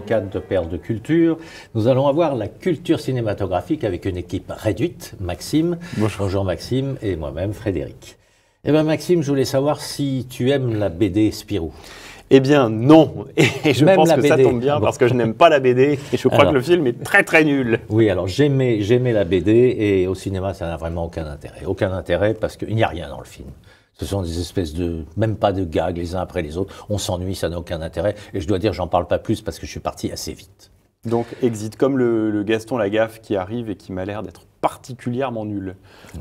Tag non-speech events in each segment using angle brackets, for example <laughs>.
cadre de Perles de Culture. Nous allons avoir la culture cinématographique avec une équipe réduite, Maxime. Bonjour, Maxime et moi-même Frédéric. Eh bien Maxime, je voulais savoir si tu aimes la BD Spirou. Eh bien non, et je pense que ça tombe bien parce que je n'aime pas la BD et je crois que le film est très très nul. Oui, alors j'aimais la BD et au cinéma ça n'a vraiment aucun intérêt. Aucun intérêt parce qu'il n'y a rien dans le film. Ce sont des espèces de, même pas de gags les uns après les autres. On s'ennuie, ça n'a aucun intérêt. Et je dois dire, j'en parle pas plus parce que je suis parti assez vite. Donc, exit, comme le, Gaston Lagaffe qui arrive et qui m'a l'air d'être particulièrement nul.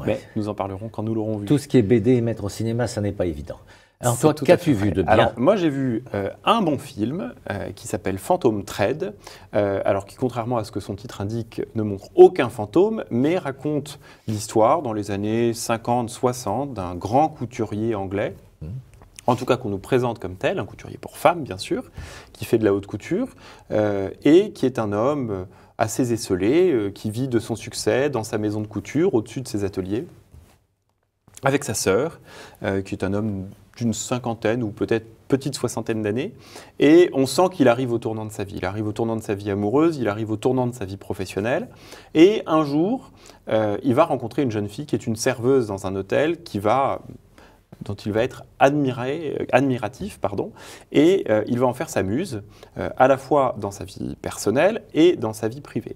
Mais nous en parlerons quand nous l'aurons vu. Tout ce qui est BD et mettre au cinéma, ça n'est pas évident. Alors toi, qu'as-tu vu de bien Alors moi j'ai vu euh, un bon film euh, qui s'appelle Fantôme Trade, euh, alors qui contrairement à ce que son titre indique ne montre aucun fantôme, mais raconte l'histoire dans les années 50-60 d'un grand couturier anglais. en tout cas qu'on nous présente comme tel, un couturier pour femmes, bien sûr, qui fait de la haute couture, et qui est un homme assez esselé, qui vit de son succès dans sa maison de couture, au-dessus de ses ateliers, avec sa sœur, qui est un homme d'une cinquantaine ou peut-être petite soixantaine d'années, et on sent qu'il arrive au tournant de sa vie. Il arrive au tournant de sa vie amoureuse, il arrive au tournant de sa vie professionnelle, et un jour, euh, il va rencontrer une jeune fille qui est une serveuse dans un hôtel, qui va, dont il va être admiré, euh, admiratif, pardon, et euh, il va en faire sa muse, à la fois dans sa vie personnelle et dans sa vie privée.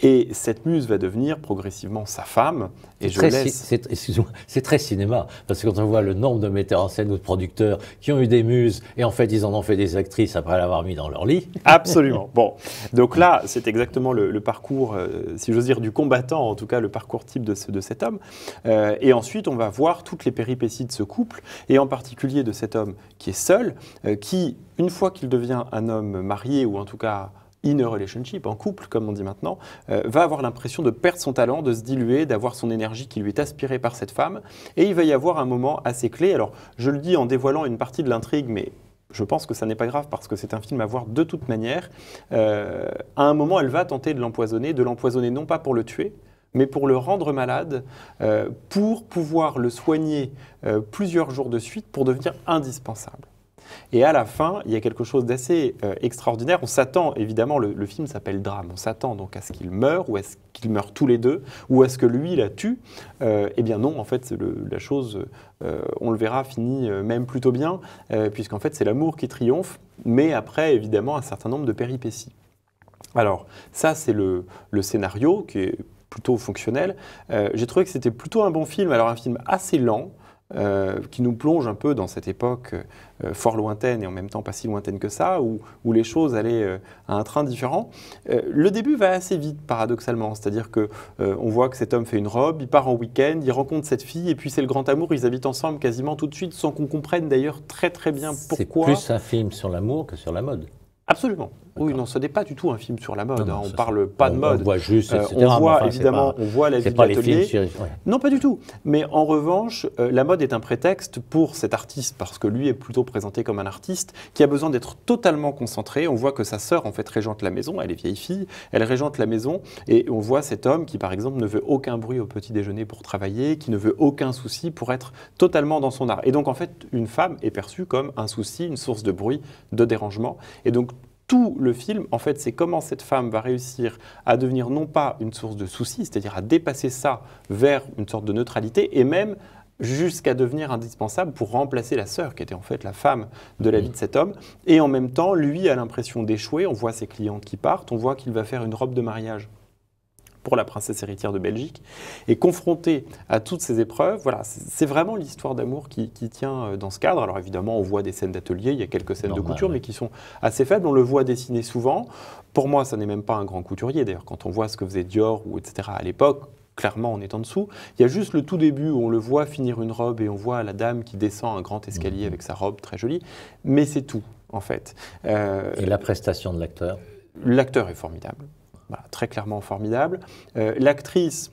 Et cette muse va devenir progressivement sa femme. Et je laisse. c'est très cinéma. Parce que quand on voit le nombre de metteurs en scène ou de producteurs qui ont eu des muses, et en fait, ils en ont fait des actrices après l'avoir mis dans leur lit. Absolument. bon. Donc là, c'est exactement le, parcours, euh, si j'ose dire, du combattant, en tout cas, le parcours type de, cet homme. Euh, et ensuite, on va voir toutes les péripéties de ce couple, et en particulier de cet homme qui est seul, euh, qui, une fois qu'il devient un homme marié, ou en tout cas in a relationship, en couple comme on dit maintenant, euh, va avoir l'impression de perdre son talent, de se diluer, d'avoir son énergie qui lui est aspirée par cette femme. Et il va y avoir un moment assez clé. Alors je le dis en dévoilant une partie de l'intrigue, mais je pense que ça n'est pas grave parce que c'est un film à voir de toute manière. Euh, à un moment, elle va tenter de l'empoisonner, de l'empoisonner non pas pour le tuer, mais pour le rendre malade, euh, pour pouvoir le soigner plusieurs jours de suite, pour devenir indispensable. Et à la fin, il y a quelque chose d'assez euh, extraordinaire. On s'attend, évidemment, le, film s'appelle Drame, on s'attend donc à ce qu'il meure, ou à ce qu'il meure tous les deux, ou à ce que lui la tue. Euh, eh bien non, en fait, la chose, euh, on le verra, finit même plutôt bien, puisqu'en fait, c'est l'amour qui triomphe, mais après, évidemment, un certain nombre de péripéties. Alors, ça, c'est le, scénario qui est plutôt fonctionnel. J'ai trouvé que c'était plutôt un bon film, alors un film assez lent, euh, qui nous plonge un peu dans cette époque euh, fort lointaine et en même temps pas si lointaine que ça, où, les choses allaient euh, à un train différent. le début va assez vite, paradoxalement, c'est-à-dire que voit que cet homme fait une robe, il part en week-end, il rencontre cette fille, et puis c'est le grand amour, ils habitent ensemble quasiment tout de suite, sans qu'on comprenne d'ailleurs très très bien pourquoi. C'est plus un film sur l'amour que sur la mode. Absolument. Oui, non, ce n'est pas du tout un film sur la mode. Hein. on parle pas de mode. Euh, on voit juste, on voit évidemment, on la vie Non, pas du tout. Mais en revanche, euh, la mode est un prétexte pour cet artiste parce que lui est plutôt présenté comme un artiste qui a besoin d'être totalement concentré. On voit que sa sœur en fait régente la maison. Elle est vieille fille. Elle régente la maison et on voit cet homme qui, par exemple, ne veut aucun bruit au petit déjeuner pour travailler, qui ne veut aucun souci pour être totalement dans son art. Et donc, en fait, une femme est perçue comme un souci, une source de bruit, de dérangement. Et donc tout le film, en fait, c'est comment cette femme va réussir à devenir non pas une source de soucis, c'est-à-dire à dépasser ça vers une sorte de neutralité et même jusqu'à devenir indispensable pour remplacer la sœur, qui était en fait la femme de la mm. vie de cet homme. Et en même temps, lui a l'impression d'échouer, on voit ses clientes qui partent, on voit qu'il va faire une robe de mariage pour la princesse héritière de Belgique. Et confronté à toutes ces épreuves, voilà, c'est vraiment l'histoire d'amour qui, tient euh, dans ce cadre. Alors évidemment, on voit des scènes d'atelier, il y a quelques scènes de couture, mais qui sont assez faibles. On le voit dessiner souvent. Pour moi, ça n'est même pas un grand couturier. D'ailleurs, quand on voit ce que faisait Dior ou etc. à l'époque, clairement on est en dessous. Il y a juste le tout début où on le voit finir une robe et on voit la dame qui descend un grand escalier mhm. avec sa robe très jolie, mais c'est tout en fait. Euh, et la prestation de l'acteur L'acteur est formidable. Bah, très clairement formidable. Euh, l'actrice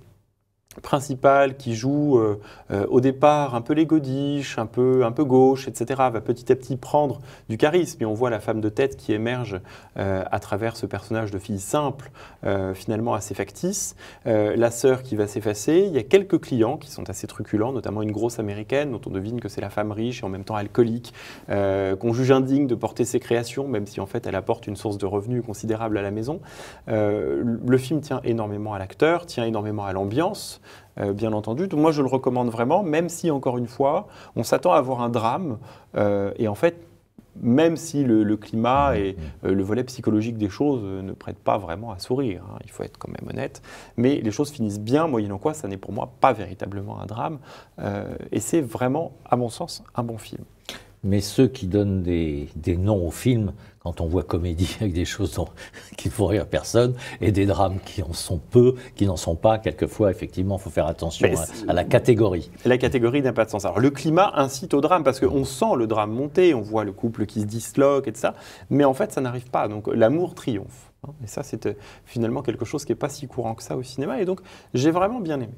principale qui joue euh, euh, au départ un peu les godiches, un peu, un peu gauche, etc., va petit à petit prendre du charisme. Et on voit la femme de tête qui émerge euh, à travers ce personnage de fille simple, finalement assez factice, la sœur qui va s'effacer. Il y a quelques clients qui sont assez truculents, notamment une grosse américaine dont on devine que c'est la femme riche et en même temps alcoolique, qu'on juge indigne de porter ses créations, même si en fait elle apporte une source de revenus considérable à la maison. le film tient énormément à l'acteur, tient énormément à l'ambiance. Euh, bien entendu. moi, je le recommande vraiment, même si, encore une fois, on s'attend à avoir un drame. Euh, et en fait, même si le, climat mmh, et mmh. Euh, le volet psychologique des choses ne prêtent pas vraiment à sourire, hein, il faut être quand même honnête, mais les choses finissent bien, moyennant quoi ça n'est pour moi pas véritablement un drame, et c'est vraiment, à mon sens, un bon film mais ceux qui donnent des, noms aux films, quand on voit comédie <laughs> avec des choses dont, <laughs> qui ne font rire personne, et des drames qui en sont peu, qui n'en sont pas, quelquefois, effectivement, il faut faire attention à, la catégorie. La catégorie n'a pas de sens. Alors, le climat incite au drame, parce qu'on sent le drame monter, on voit le couple qui se disloque, et tout ça, mais en fait, ça n'arrive pas. Donc, l'amour triomphe. Et ça, c'est euh, finalement quelque chose qui n'est pas si courant que ça au cinéma, et donc, j'ai vraiment bien aimé.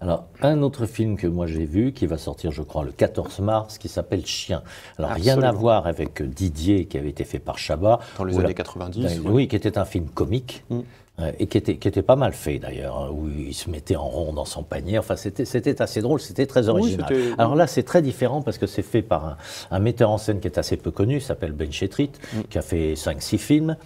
Alors, un autre film que moi j'ai vu, qui va sortir, je crois, le 14 mars, qui s'appelle Chien. Alors, rien à voir avec Didier, qui avait été fait par Chabat. Dans les années 90. Ben oui, qui était un film comique. Mm. Euh, et qui était, pas mal fait d'ailleurs, hein, où il se mettait en rond dans son panier. Enfin, c'était assez drôle, c'était très original. Alors là, c'est très différent parce que c'est fait par un, metteur en scène qui est assez peu connu, s'appelle Ben Chetrit, mm. qui a fait 5-6 films.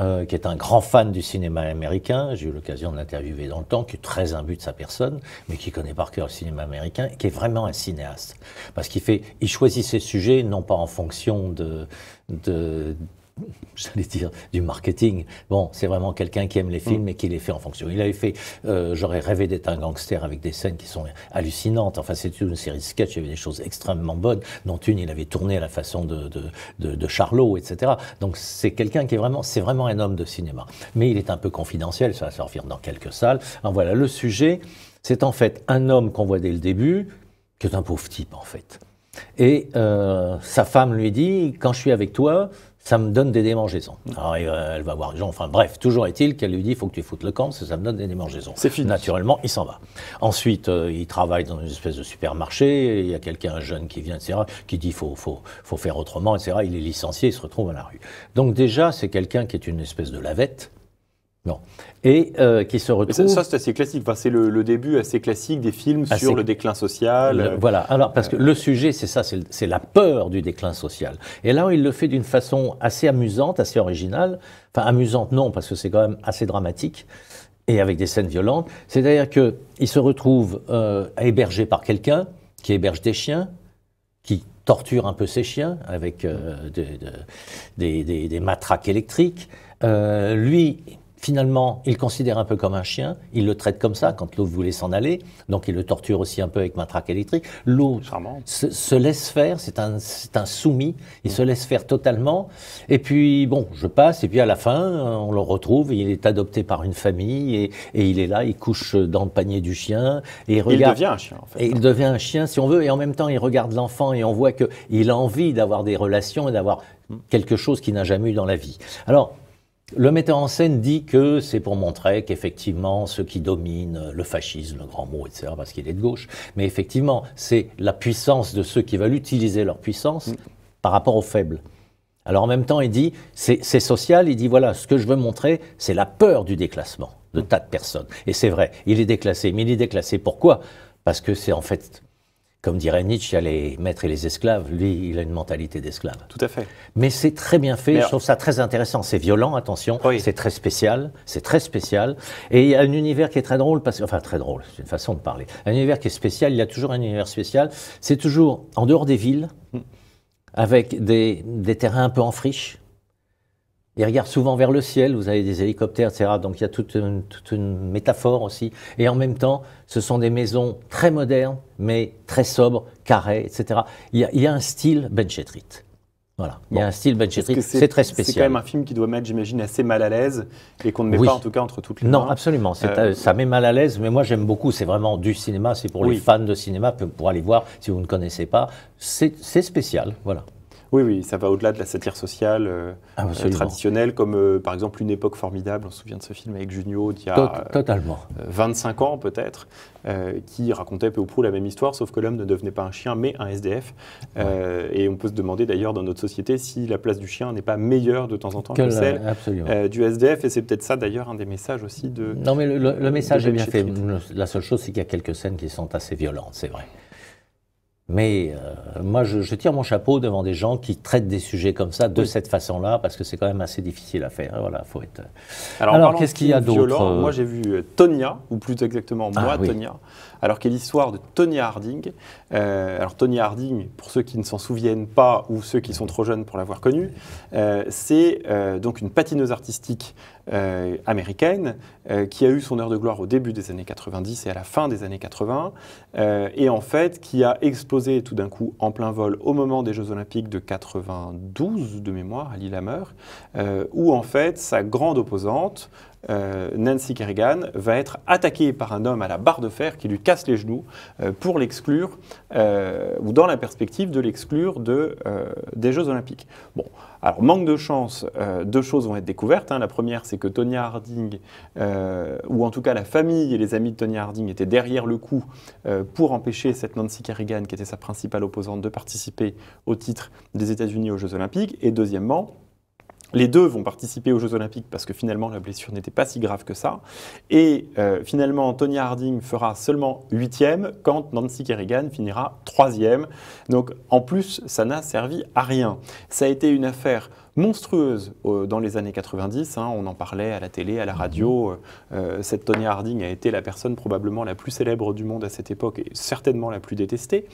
Euh, qui est un grand fan du cinéma américain, j'ai eu l'occasion de l'interviewer dans le temps, qui est très imbu de sa personne, mais qui connaît par cœur le cinéma américain, qui est vraiment un cinéaste. Parce qu'il fait, il choisit ses sujets non pas en fonction de, de <laughs> j'allais dire, du marketing. Bon, c'est vraiment quelqu'un qui aime les films mm. et qui les fait en fonction. Il avait fait euh, J'aurais rêvé d'être un gangster avec des scènes qui sont hallucinantes. Enfin, c'est une série de sketchs, il y avait des choses extrêmement bonnes, dont une, il avait tourné à la façon de, de, de, Charlot, etc. Donc, c'est quelqu'un qui est vraiment, c'est vraiment un homme de cinéma. Mais il est un peu confidentiel, ça va sortir dans quelques salles. En voilà, le sujet, c'est en fait un homme qu'on voit dès le début, qui est un pauvre type, en fait. Et euh, sa femme lui dit, quand je suis avec toi, ça me donne des démangeaisons. Alors, elle va voir les gens, enfin bref, toujours est-il qu'elle lui dit, il faut que tu foutes le camp, ça, me donne des démangeaisons. C'est fini. Naturellement, il s'en va. Ensuite, euh, il travaille dans une espèce de supermarché, il y a quelqu'un, jeune qui vient, etc., qui dit, faut, faut, faut faire autrement, etc., il est licencié, il se retrouve à la rue. Donc déjà, c'est quelqu'un qui est une espèce de lavette, non. Et euh, qui se retrouve. Ça, c'est assez classique. c'est le, début assez classique des films sur le déclin social. Euh, voilà. Alors, parce que le sujet, c'est ça, c'est la peur du déclin social. Et là, il le fait d'une façon assez amusante, assez originale. Enfin, amusante, non, parce que c'est quand même assez dramatique et avec des scènes violentes. C'est-à-dire qu'il se retrouve euh, hébergé par quelqu'un qui héberge des chiens, qui torture un peu ses chiens avec des, matraques électriques. lui, Finalement, il considère un peu comme un chien, il le traite comme ça quand l'eau voulait s'en aller, donc il le torture aussi un peu avec matraque électrique. l'eau se, se, laisse faire, c'est un, un, soumis, il se laisse faire totalement. Et puis, bon, je passe, et puis à la fin, on le retrouve, il est adopté par une famille, et, et il est là, il couche dans le panier du chien, et il regarde. Il devient un chien, en fait. Et il devient un chien, si on veut, et en même temps, il regarde l'enfant, et on voit qu'il a envie d'avoir des relations et d'avoir quelque chose qu'il n'a jamais eu dans la vie. Alors, le metteur en scène dit que c'est pour montrer qu'effectivement, ceux qui dominent le fascisme, le grand mot, etc., parce qu'il est de gauche, mais effectivement, c'est la puissance de ceux qui veulent utiliser leur puissance mm. par rapport aux faibles. Alors en même temps, il dit, c'est social, il dit, voilà, ce que je veux montrer, c'est la peur du déclassement de mm. tas de personnes. Et c'est vrai, il est déclassé, mais il est déclassé pourquoi Parce que c'est en fait comme dirait Nietzsche, il y a les maîtres et les esclaves. Lui, il a une mentalité d'esclave. Tout à fait. Mais c'est très bien fait. je trouve ça très intéressant. C'est violent, attention. Oui. C'est très spécial. C'est très spécial. Et il y a un univers qui est très drôle. Parce... Enfin, très drôle. C'est une façon de parler. Un univers qui est spécial. Il y a toujours un univers spécial. C'est toujours en dehors des villes, hmm. avec des, des terrains un peu en friche ils regardent souvent vers le ciel, vous avez des hélicoptères, etc. Donc il y a toute une, métaphore aussi. Et en même temps, ce sont des maisons très modernes, mais très sobres, carrées, etc. Il y a, un style Benchetrit. Voilà, il y a un style Benchetrit, c'est très spécial. C'est quand même un film qui doit mettre, j'imagine, assez mal à l'aise et qu'on ne met pas en tout cas entre toutes les non, Non, absolument, euh, euh, ça met mal à l'aise, mais moi j'aime beaucoup, c'est vraiment du cinéma, c'est pour les fans de cinéma, pour aller voir si vous ne connaissez pas. C'est spécial, voilà. Oui, oui, ça va au-delà de la satire sociale euh, euh, traditionnelle, comme euh, par exemple Une époque formidable, on se souvient de ce film avec Junio d'il y a 25 ans peut-être, qui racontait peu ou prou la même histoire, sauf que l'homme ne devenait pas un chien, mais un SDF. et on peut se demander d'ailleurs dans notre société si la place du chien n'est pas meilleure de temps en temps que, celle du SDF, et c'est peut-être ça d'ailleurs un des messages aussi de... Non mais le message est bien fait, la seule chose c'est qu'il y a quelques scènes qui sont assez violentes, c'est vrai. Mais euh, moi, je, tire mon chapeau devant des gens qui traitent des sujets comme ça, de cette façon-là, parce que c'est quand même assez difficile à faire. Hein, voilà, faut être... Euh. Alors, qu'est-ce qu'il y a d'autre euh Moi, j'ai vu Tonya, ou plus exactement ah, moi, Tonya, alors qu'est l'histoire de Tonya Harding. alors, Tonya Harding, pour ceux qui ne s'en souviennent pas, ou ceux qui sont trop jeunes pour l'avoir connue, c'est donc une patineuse artistique euh, américaine, euh, qui a eu son heure de gloire au début des années 90 et à la fin des années 80, euh, et en fait qui a explosé tout d'un coup en plein vol au moment des Jeux Olympiques de 92 de mémoire à Lillehammer, où en fait sa grande opposante, Nancy Kerrigan va être attaquée par un homme à la barre de fer qui lui casse les genoux pour l'exclure, ou dans la perspective de l'exclure de, des Jeux Olympiques. Bon, alors, manque de chance, euh, deux choses vont être découvertes. Hein. La première, c'est que Tonya Harding, euh, ou en tout cas la famille et les amis de Tonya Harding, étaient derrière le coup euh, pour empêcher cette Nancy Kerrigan, qui était sa principale opposante, de participer au titre des États-Unis aux Jeux Olympiques. Et deuxièmement, les deux vont participer aux Jeux Olympiques parce que finalement la blessure n'était pas si grave que ça. Et euh, finalement, Tony Harding fera seulement huitième quand Nancy Kerrigan finira troisième. Donc en plus, ça n'a servi à rien. Ça a été une affaire monstrueuse euh, dans les années 90. Hein. on en parlait à la télé, à la radio. Euh, euh, cette Tonya Harding a été la personne probablement la plus célèbre du monde à cette époque et certainement la plus détestée.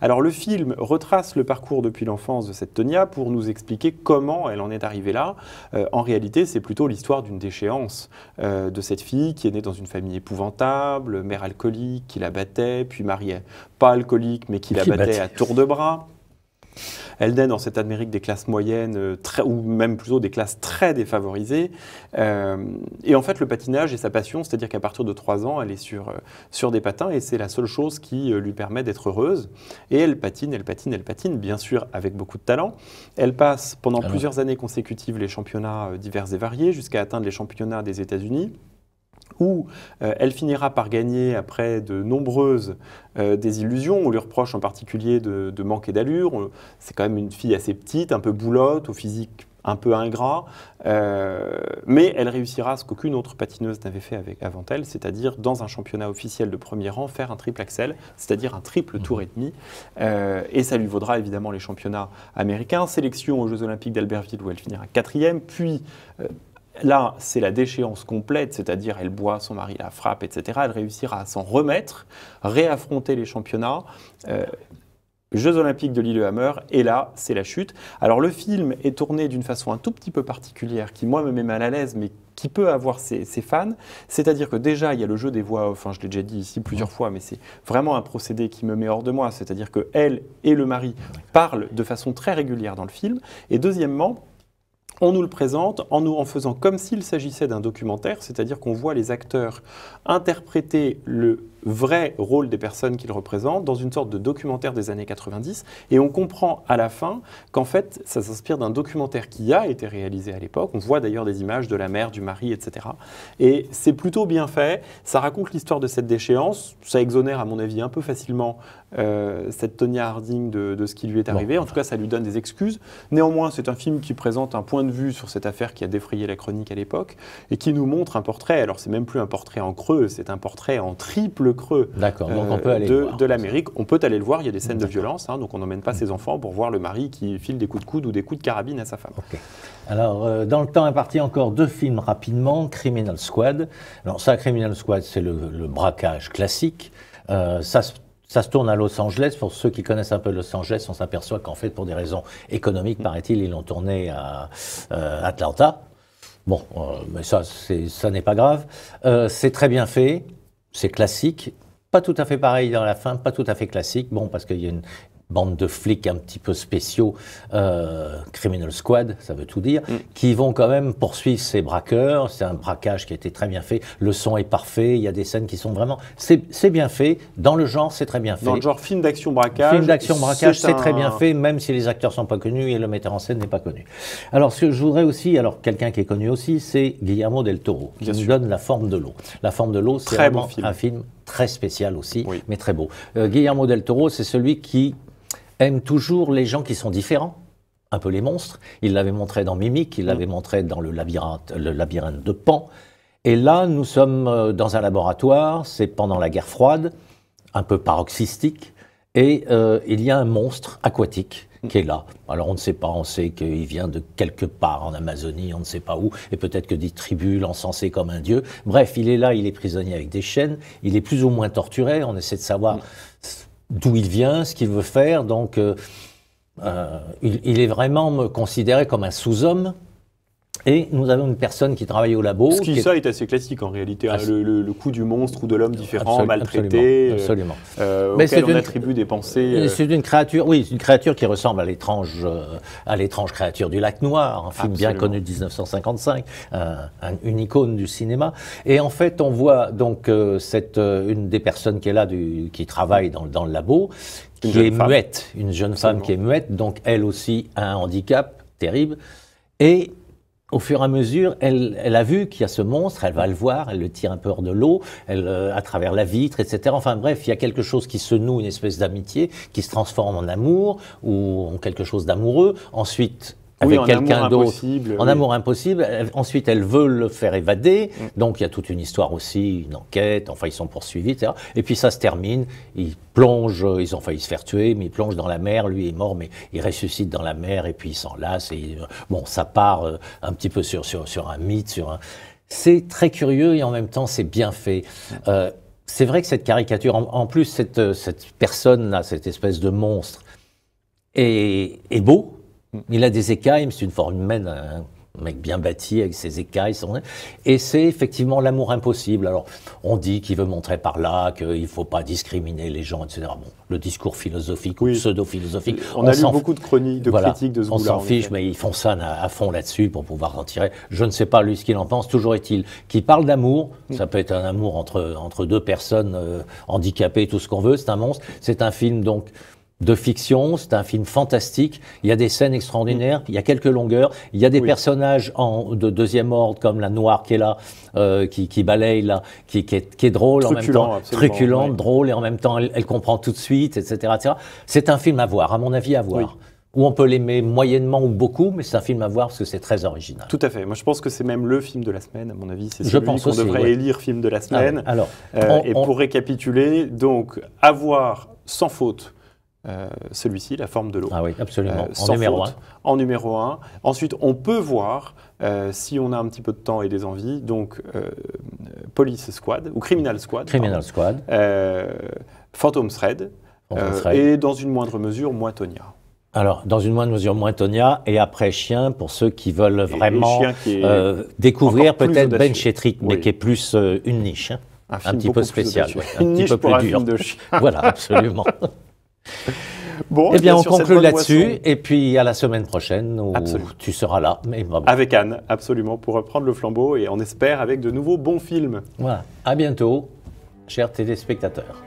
Alors le film retrace le parcours depuis l'enfance de cette Tonya pour nous expliquer comment elle en est arrivée là. en réalité, c'est plutôt l'histoire d'une déchéance de cette fille qui est née dans une famille épouvantable, mère alcoolique qui la battait, puis mariée pas alcoolique mais qui la battait à tour de bras. Elle naît dans cette Amérique des classes moyennes, euh, ou même plutôt des classes très défavorisées. Euh, et en fait, le patinage est sa passion, c'est-à-dire qu'à partir de 3 ans, elle est euh, sur, des patins et c'est la seule chose qui lui permet d'être heureuse. Et elle patine, elle patine, elle patine, bien sûr, avec beaucoup de talent. Elle passe pendant ah plusieurs années consécutives les championnats divers et variés jusqu'à atteindre les championnats des États-Unis où euh, elle finira par gagner après de nombreuses euh, désillusions. On lui reproche en particulier de, manquer d'allure. C'est quand même une fille assez petite, un peu boulotte, au physique un peu ingrat, euh, mais elle réussira ce qu'aucune autre patineuse n'avait fait avant elle, c'est-à-dire dans un championnat officiel de premier rang faire un triple axel, c'est-à-dire un triple mmh. tour et demi, et ça lui vaudra évidemment les championnats américains, sélection aux Jeux Olympiques d'Albertville où elle finira quatrième, puis Là, c'est la déchéance complète, c'est-à-dire elle boit, son mari la frappe, etc. Elle réussira à s'en remettre, réaffronter les championnats. Euh, Jeux olympiques de Lillehammer, et là, c'est la chute. Alors le film est tourné d'une façon un tout petit peu particulière, qui moi me met mal à l'aise, mais qui peut avoir ses, fans. C'est-à-dire que déjà, il y a le jeu des voix enfin je l'ai déjà dit ici plusieurs fois, mais c'est vraiment un procédé qui me met hors de moi. C'est-à-dire que elle et le mari parlent de façon très régulière dans le film. Et deuxièmement, on nous le présente en, nous, en faisant comme s'il s'agissait d'un documentaire, c'est-à-dire qu'on voit les acteurs interpréter le vrai rôle des personnes qu'il représente dans une sorte de documentaire des années 90. Et on comprend à la fin qu'en fait, ça s'inspire d'un documentaire qui a été réalisé à l'époque. On voit d'ailleurs des images de la mère, du mari, etc. Et c'est plutôt bien fait. Ça raconte l'histoire de cette déchéance. Ça exonère, à mon avis, un peu facilement euh, cette Tonya Harding de, ce qui lui est arrivé. En tout cas, ça lui donne des excuses. Néanmoins, c'est un film qui présente un point de vue sur cette affaire qui a défrayé la chronique à l'époque et qui nous montre un portrait. Alors, c'est même plus un portrait en creux, c'est un portrait en triple creux D'accord, donc on euh, peut de, l'Amérique. On peut aller le voir, il y a des scènes de violence, hein, donc on n'emmène pas mm. ses enfants pour voir le mari qui file des coups de coude ou des coups de carabine à sa femme. Alors, euh, dans le temps imparti, encore deux films rapidement. Criminal Squad. Alors ça, Criminal Squad, c'est le, braquage classique. Euh, ça se tourne à Los Angeles. Pour ceux qui connaissent un peu Los Angeles, on s'aperçoit qu'en fait, pour des raisons économiques, mm. paraît-il, ils l'ont tourné à Atlanta. Bon, mais ça, ça n'est pas grave. c'est très bien fait c'est classique, pas tout à fait pareil dans la fin, pas tout à fait classique, bon, parce qu'il y a une, bande de flics un petit peu spéciaux, euh, Criminal Squad, ça veut tout dire, mm. qui vont quand même poursuivre ces braqueurs. C'est un braquage qui a été très bien fait. Le son est parfait. Il y a des scènes qui sont vraiment. C'est bien fait. Dans le genre, c'est très bien fait. Dans le genre film d'action braquage. Film d'action braquage, c'est très bien fait, même si les acteurs sont pas connus et le metteur en scène n'est pas connu. Alors, ce que je voudrais aussi, alors quelqu'un qui est connu aussi, c'est Guillermo del Toro, qui nous donne La forme de l'eau. La forme de l'eau, c'est bon un film très spécial aussi, mais très beau. Euh, Guillermo del Toro, c'est celui qui aime toujours les gens qui sont différents, un peu les monstres. Il l'avait montré dans Mimic, il mm. l'avait montré dans le labyrinthe, le labyrinthe de Pan. Et là, nous sommes euh, dans un laboratoire, c'est pendant la guerre froide, un peu paroxystique, et euh, il y a un monstre aquatique qui est là. Alors on ne sait pas, on sait qu'il vient de quelque part en Amazonie, on ne sait pas où, et peut-être que des tribus l'encensaient comme un dieu. Bref, il est là, il est prisonnier avec des chaînes, il est plus ou moins torturé, on essaie de savoir mm d'où il vient, ce qu'il veut faire. Donc, euh, euh, il, est vraiment considéré comme un sous-homme et nous avons une personne qui travaille au labo. Ce qui, ça est... assez classique en réalité, hein, le, coup du monstre ou de l'homme différent, maltraité, absolument, euh, euh, Mais auquel on une... attribue des pensées. Euh, c'est une créature, oui, une créature qui ressemble à l'étrange, à l'étrange créature du lac noir, un film bien connu de 1955, une icône du cinéma. Et en fait, on voit donc cette une des personnes qui est là, du, qui travaille dans, le labo, qui est muette, une jeune femme qui est muette, donc elle aussi a un handicap terrible. Et au fur et à mesure, elle, a vu qu'il y a ce monstre, elle va le voir, elle le tire un peu hors de l'eau, elle euh, à travers la vitre, etc. Enfin bref, il y a quelque chose qui se noue, une espèce d'amitié, qui se transforme en amour ou en quelque chose d'amoureux. Ensuite, ah avec quelqu'un d'autre. En amour impossible. Ensuite, elle veut le faire évader. Mm. Donc, il y a toute une histoire aussi, une enquête. Enfin, ils sont poursuivis, Et puis, ça se termine. Ils plongent, euh, ils ont failli se faire tuer, mais ils plongent dans la mer. Lui est mort, mais il ressuscite dans la mer et puis il s'enlace. Euh, bon, ça part euh, un petit peu sur, un mythe, C'est très curieux et en même temps, c'est bien fait. Mm. c'est vrai que cette caricature, en, plus, cette, personne-là, cette espèce de monstre, est beau Mm. Il a des écailles, c'est une forme humaine, hein. un mec bien bâti avec ses écailles. Et c'est effectivement l'amour impossible. Alors, on dit qu'il veut montrer par là qu'il ne faut pas discriminer les gens, etc. Bon, le discours philosophique ou pseudo-philosophique. On, a lu beaucoup de chroniques, de critiques de ce On s'en fiche, mais ils font ça à fond là-dessus pour pouvoir en tirer. Je ne sais pas, lui, ce qu'il en pense. Toujours est-il qu'il parle d'amour. Mm. Ça peut être un amour entre, entre deux personnes euh, handicapées, tout ce qu'on veut. C'est un monstre. C'est un film, donc de fiction, c'est un film fantastique, il y a des scènes extraordinaires, il y a quelques longueurs, il y a des personnages en, de deuxième ordre comme la noire qui est là, euh, qui, balaye là, qui, qui, est, drôle en même temps, truculente, drôle et en même temps elle, comprend tout de suite, etc. etc. C'est un film à voir, à mon avis à voir. Oui où on peut l'aimer moyennement ou beaucoup, mais c'est un film à voir parce que c'est très original. Tout à fait. Moi, je pense que c'est même le film de la semaine, à mon avis. C'est celui qu'on devrait élire film de la ah semaine. Alors, euh, on, et pour récapituler, donc, Avoir sans faute euh, celui-ci, la forme de l'eau. Ah oui, absolument. Euh, en numéro un 1. Ensuite, on peut voir, euh, si on a un petit peu de temps et des envies, donc Police Squad ou Criminal Squad. Criminal Squad. Phantom Thread. et dans une moindre mesure, Moitonia. Alors, dans une moindre mesure, Moitonia, et après Chien, pour ceux qui veulent vraiment découvrir peut-être Ben mais qui est plus une niche, hein. un, petit peu spécial, un de voilà, absolument. <laughs> <laughs> Bon, eh, eh bien, on conclut là-dessus. Et puis, à la semaine prochaine où tu seras là. Avec Anne, absolument, pour reprendre le flambeau et on espère avec de nouveaux bons films. Voilà. À bientôt, chers téléspectateurs.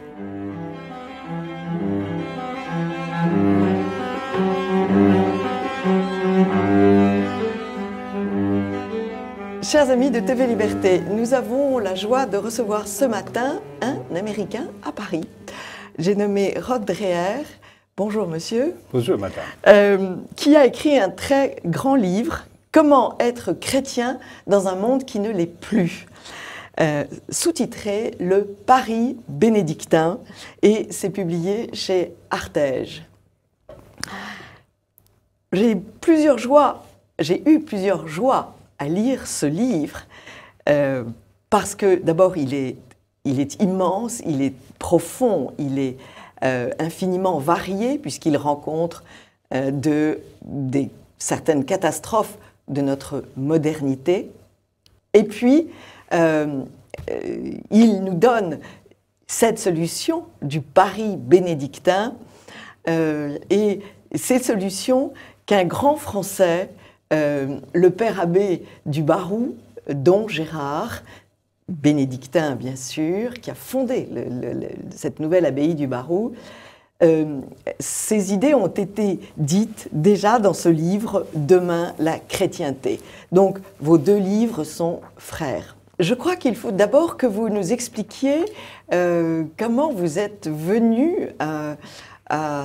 Chers amis de TV Liberté, nous avons la joie de recevoir ce matin un Américain à Paris. J'ai nommé Rod Dreher. Bonjour monsieur. Bonjour madame. Euh, qui a écrit un très grand livre, Comment être chrétien dans un monde qui ne l'est plus. Euh, sous-titré Le Paris bénédictin et c'est publié chez Artege. J'ai plusieurs joies, j'ai eu plusieurs joies à lire ce livre euh, parce que d'abord il est il est immense, il est profond, il est euh, infiniment varié puisqu'il rencontre euh, des, certaines catastrophes de notre modernité. Et puis, euh, il nous donne cette solution du Paris bénédictin et ces solutions qu'un grand Français, le père abbé du Barou, dont Gérard, bénédictin, bien sûr, qui a fondé cette nouvelle abbaye du Barou. Euh, ces idées ont été dites déjà dans ce livre Demain la chrétienté. Donc vos deux livres sont frères. Je crois qu'il faut d'abord que vous nous expliquiez euh, comment vous êtes venu à,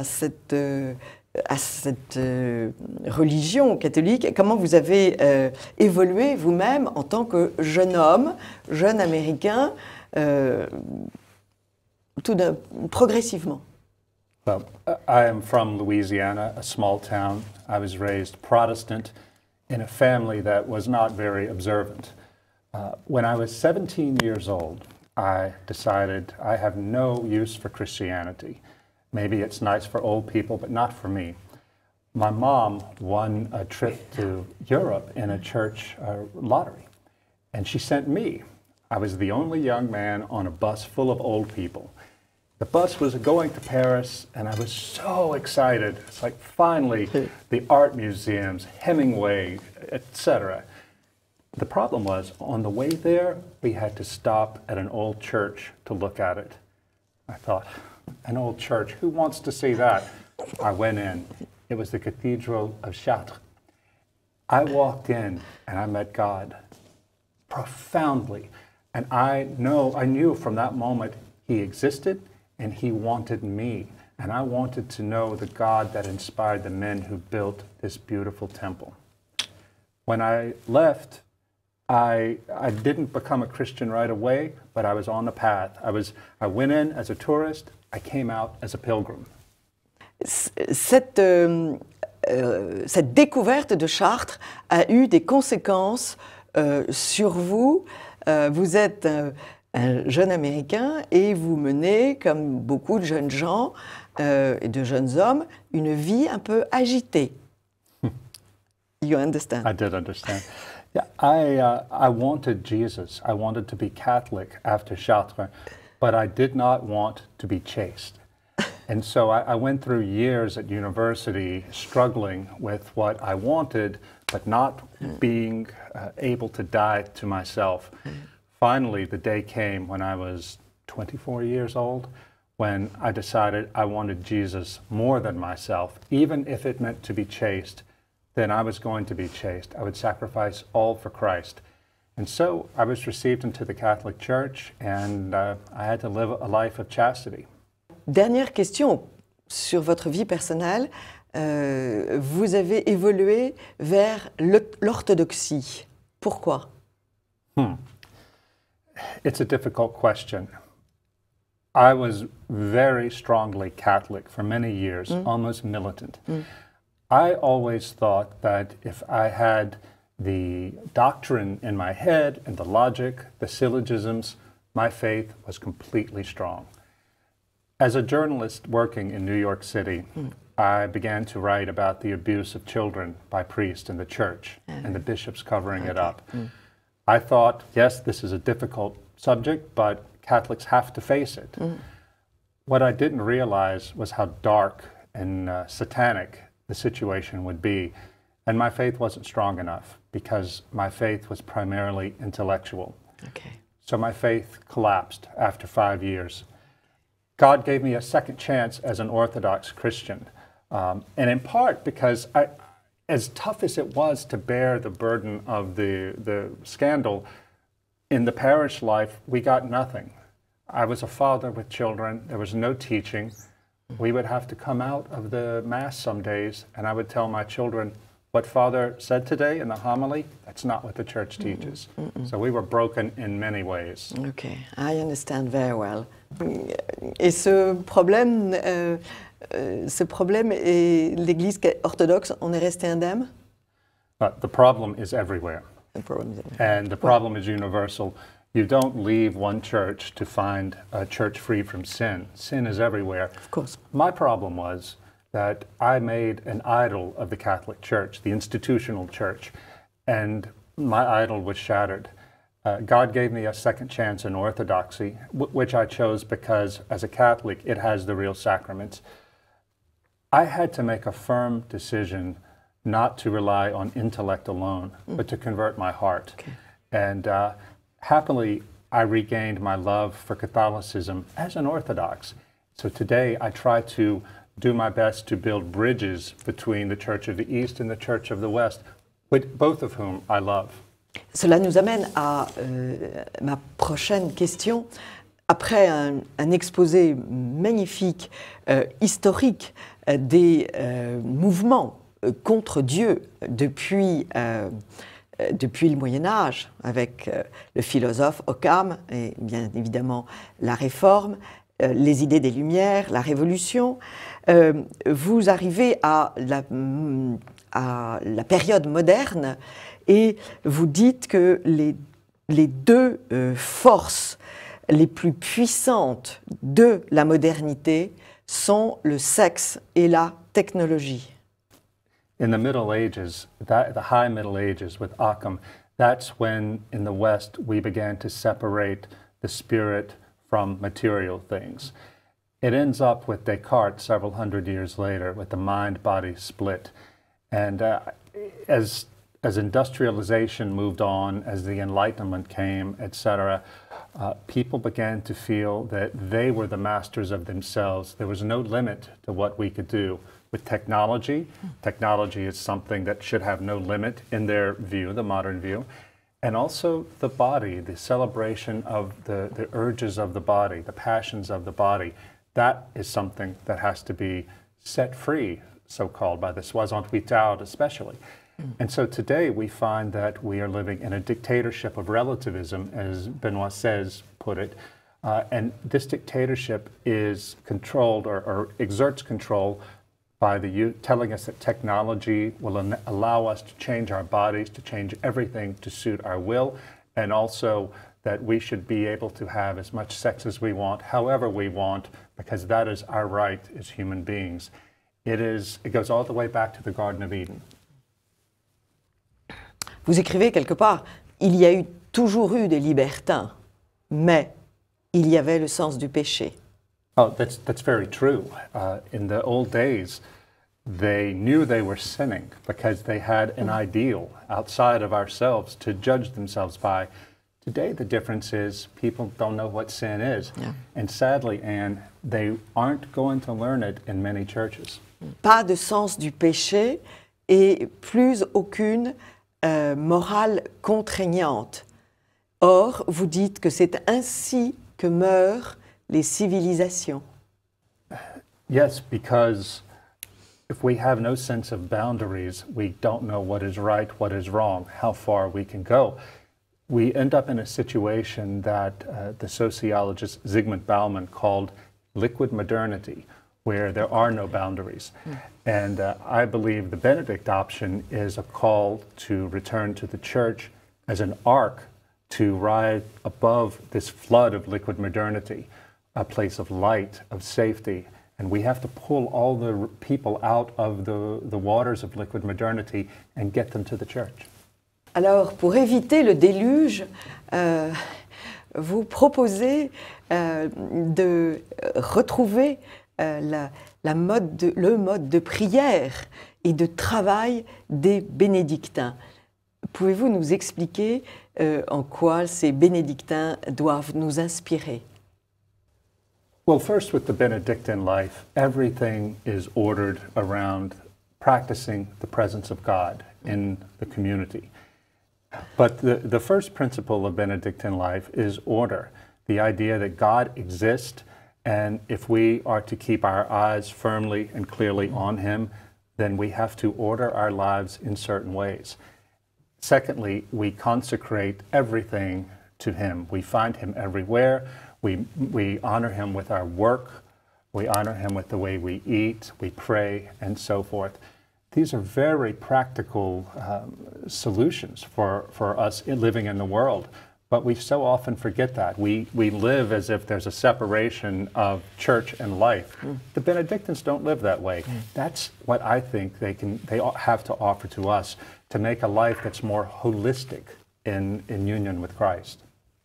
cette, euh, euh, à cette euh, religion catholique, comment vous avez euh, évolué vous-même en tant que jeune homme, jeune américain, progressivement well, I am from Louisiana, a small town. I was raised Protestant in a family that was not very observant. Uh, when I was 17 years old, I decided I have no use for Christianity. Maybe it's nice for old people, but not for me. My mom won a trip to Europe in a church uh, lottery, and she sent me. I was the only young man on a bus full of old people. The bus was going to Paris, and I was so excited. It's like finally the art museums, Hemingway, etc. The problem was on the way there, we had to stop at an old church to look at it. I thought, an old church. Who wants to see that? I went in. It was the Cathedral of Chartres. I walked in and I met God profoundly. And I know, I knew from that moment he existed and he wanted me. And I wanted to know the God that inspired the men who built this beautiful temple. When I left, I, I didn't become a Christian right away, but I was on the path. I, was, I went in as a tourist. Cette, euh, euh, cette découverte de Chartres a eu des conséquences euh, sur vous. vous êtes un jeune Américain et vous menez, comme beaucoup de jeunes gens et de jeunes hommes, une vie un peu agitée. Hmm. you understand? I did understand. I, uh, I wanted Jesus. I wanted to be Catholic after Chartres. but I did not want to be chased. And so I, I, went through years at university struggling with what I wanted, but not mm. being uh, able to die to myself. Mm. Finally, the day came when I was 24 years old when I decided I wanted Jesus more than myself, even if it meant to be chased, then I was going to be chased. I would sacrifice all for Christ. And so I was received into the Catholic Church and uh, I had to live a life of chastity. Dernière question sur votre vie personnelle. Euh, vous avez évolué vers l'orthodoxie. Pourquoi hmm. It's a difficult question. I was very strongly Catholic for many years, mm. almost militant. Mm. I always thought that if I had the doctrine in my head and the logic, the syllogisms, my faith was completely strong. As a journalist working in New York City, mm. I began to write about the abuse of children by priests in the church and the oh. bishops covering okay. it up. Mm. I thought, yes, this is a difficult subject, but Catholics have to face it. Mm. What I didn't realize was how dark and uh, satanic the situation would be, and my faith wasn't strong enough because my faith was primarily intellectual. Okay. So my faith collapsed after five years. God gave me a second chance as an Orthodox Christian, um, and in part because I, as tough as it was to bear the burden of the the scandal, in the parish life we got nothing. I was a father with children. There was no teaching. We would have to come out of the mass some days, and I would tell my children, what Father said today in the homily, that's not what the church teaches. Mm -mm. So we were broken in many ways. Okay, I understand very well. Et ce problème, euh, euh ce problème et l'Église orthodoxe, on est resté indemne. But the problem is everywhere. The problem is everywhere. And the problem is universal. You don't leave one church to find a church free from sin. Sin is everywhere. Of course. My problem was that I made an idol of the Catholic Church, the institutional church, and my idol was shattered. Uh, God gave me a second chance in Orthodoxy, which I chose because as a Catholic, it has the real sacraments. I had to make a firm decision not to rely on intellect alone, mm. but to convert my heart. Okay. And uh, happily, I regained my love for Catholicism as an Orthodox. So today I try to Cela nous amène à euh, ma prochaine question. Après un, exposé magnifique, euh, historique euh, des mouvements contre Dieu depuis, depuis le Moyen Âge, avec le philosophe Occam et bien évidemment la Réforme, les idées des Lumières, la Révolution, euh, vous arrivez à la, à la, période moderne et vous dites que les, les deux euh, forces les plus puissantes de la modernité sont le sexe et la technologie. In the Middle Ages, that, the High Middle Ages with Occam, that's when in the West we began to separate the spirit from material things. It ends up with Descartes several hundred years later with the mind body split. And uh, as, as industrialization moved on, as the Enlightenment came, etc., uh, people began to feel that they were the masters of themselves. There was no limit to what we could do with technology. Technology is something that should have no limit in their view, the modern view. And also the body, the celebration of the, the urges of the body, the passions of the body. That is something that has to be set free, so called, by the soixante-huit especially. And so today we find that we are living in a dictatorship of relativism, as Benoit Says put it. Uh, and this dictatorship is controlled or, or exerts control by the telling us that technology will allow us to change our bodies, to change everything to suit our will, and also that we should be able to have as much sex as we want, however we want, because that is our right as human beings. It, is, it goes all the way back to the Garden of Eden. Vous écrivez quelque part, il y a eu toujours eu des libertins, mais il y avait le sens du péché. Oh, that's, that's very true. Uh, in the old days, they knew they were sinning because they had an ideal outside of ourselves to judge themselves by. Today, the difference is people don't know what sin is. Yeah. And sadly, Anne, they aren't going to learn it in many churches. Pas de sens du péché et plus aucune euh, morale contraignante. Or, vous dites que c'est ainsi que meurent les civilisations. Yes, because if we have no sense of boundaries, we don't know what is right, what is wrong, how far we can go we end up in a situation that uh, the sociologist Zygmunt Bauman called liquid modernity, where there are no boundaries. Mm. And uh, I believe the Benedict option is a call to return to the church as an ark to rise above this flood of liquid modernity, a place of light, of safety. And we have to pull all the people out of the, the waters of liquid modernity and get them to the church. Alors, pour éviter le déluge, euh, vous proposez euh, de euh, retrouver le mode de prière et de travail des bénédictins. Pouvez-vous nous expliquer en quoi ces bénédictins doivent nous inspirer Well, first, with the Benedictine life, everything is ordered around practicing the presence of God in the community. But the, the first principle of Benedictine life is order the idea that God exists, and if we are to keep our eyes firmly and clearly on Him, then we have to order our lives in certain ways. Secondly, we consecrate everything to Him. We find Him everywhere. We, we honor Him with our work. We honor Him with the way we eat, we pray, and so forth these are very practical um, solutions for, for us in living in the world. But we so often forget that. We, we live as if there's a separation of church and life. Mm. The Benedictines don't live that way. Mm. That's what I think they, can, they have to offer to us to make a life that's more holistic in, in union with Christ.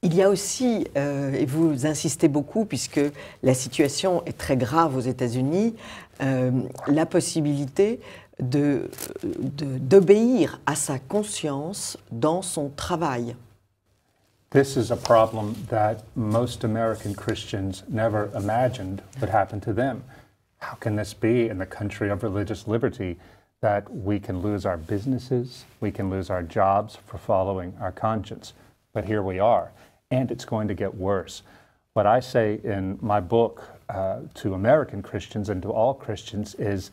Il y a aussi, euh, et vous insistez beaucoup puisque la situation est très grave aux États-Unis, euh, la possibilité d'obéir à sa conscience dans son travail. This is a problem that most American Christians never imagined would happen to them. How can this be in the country of religious liberty that we can lose our businesses, we can lose our jobs for following our conscience? But here we are, and it's going to get worse. What I say in my book uh, to American Christians and to all Christians is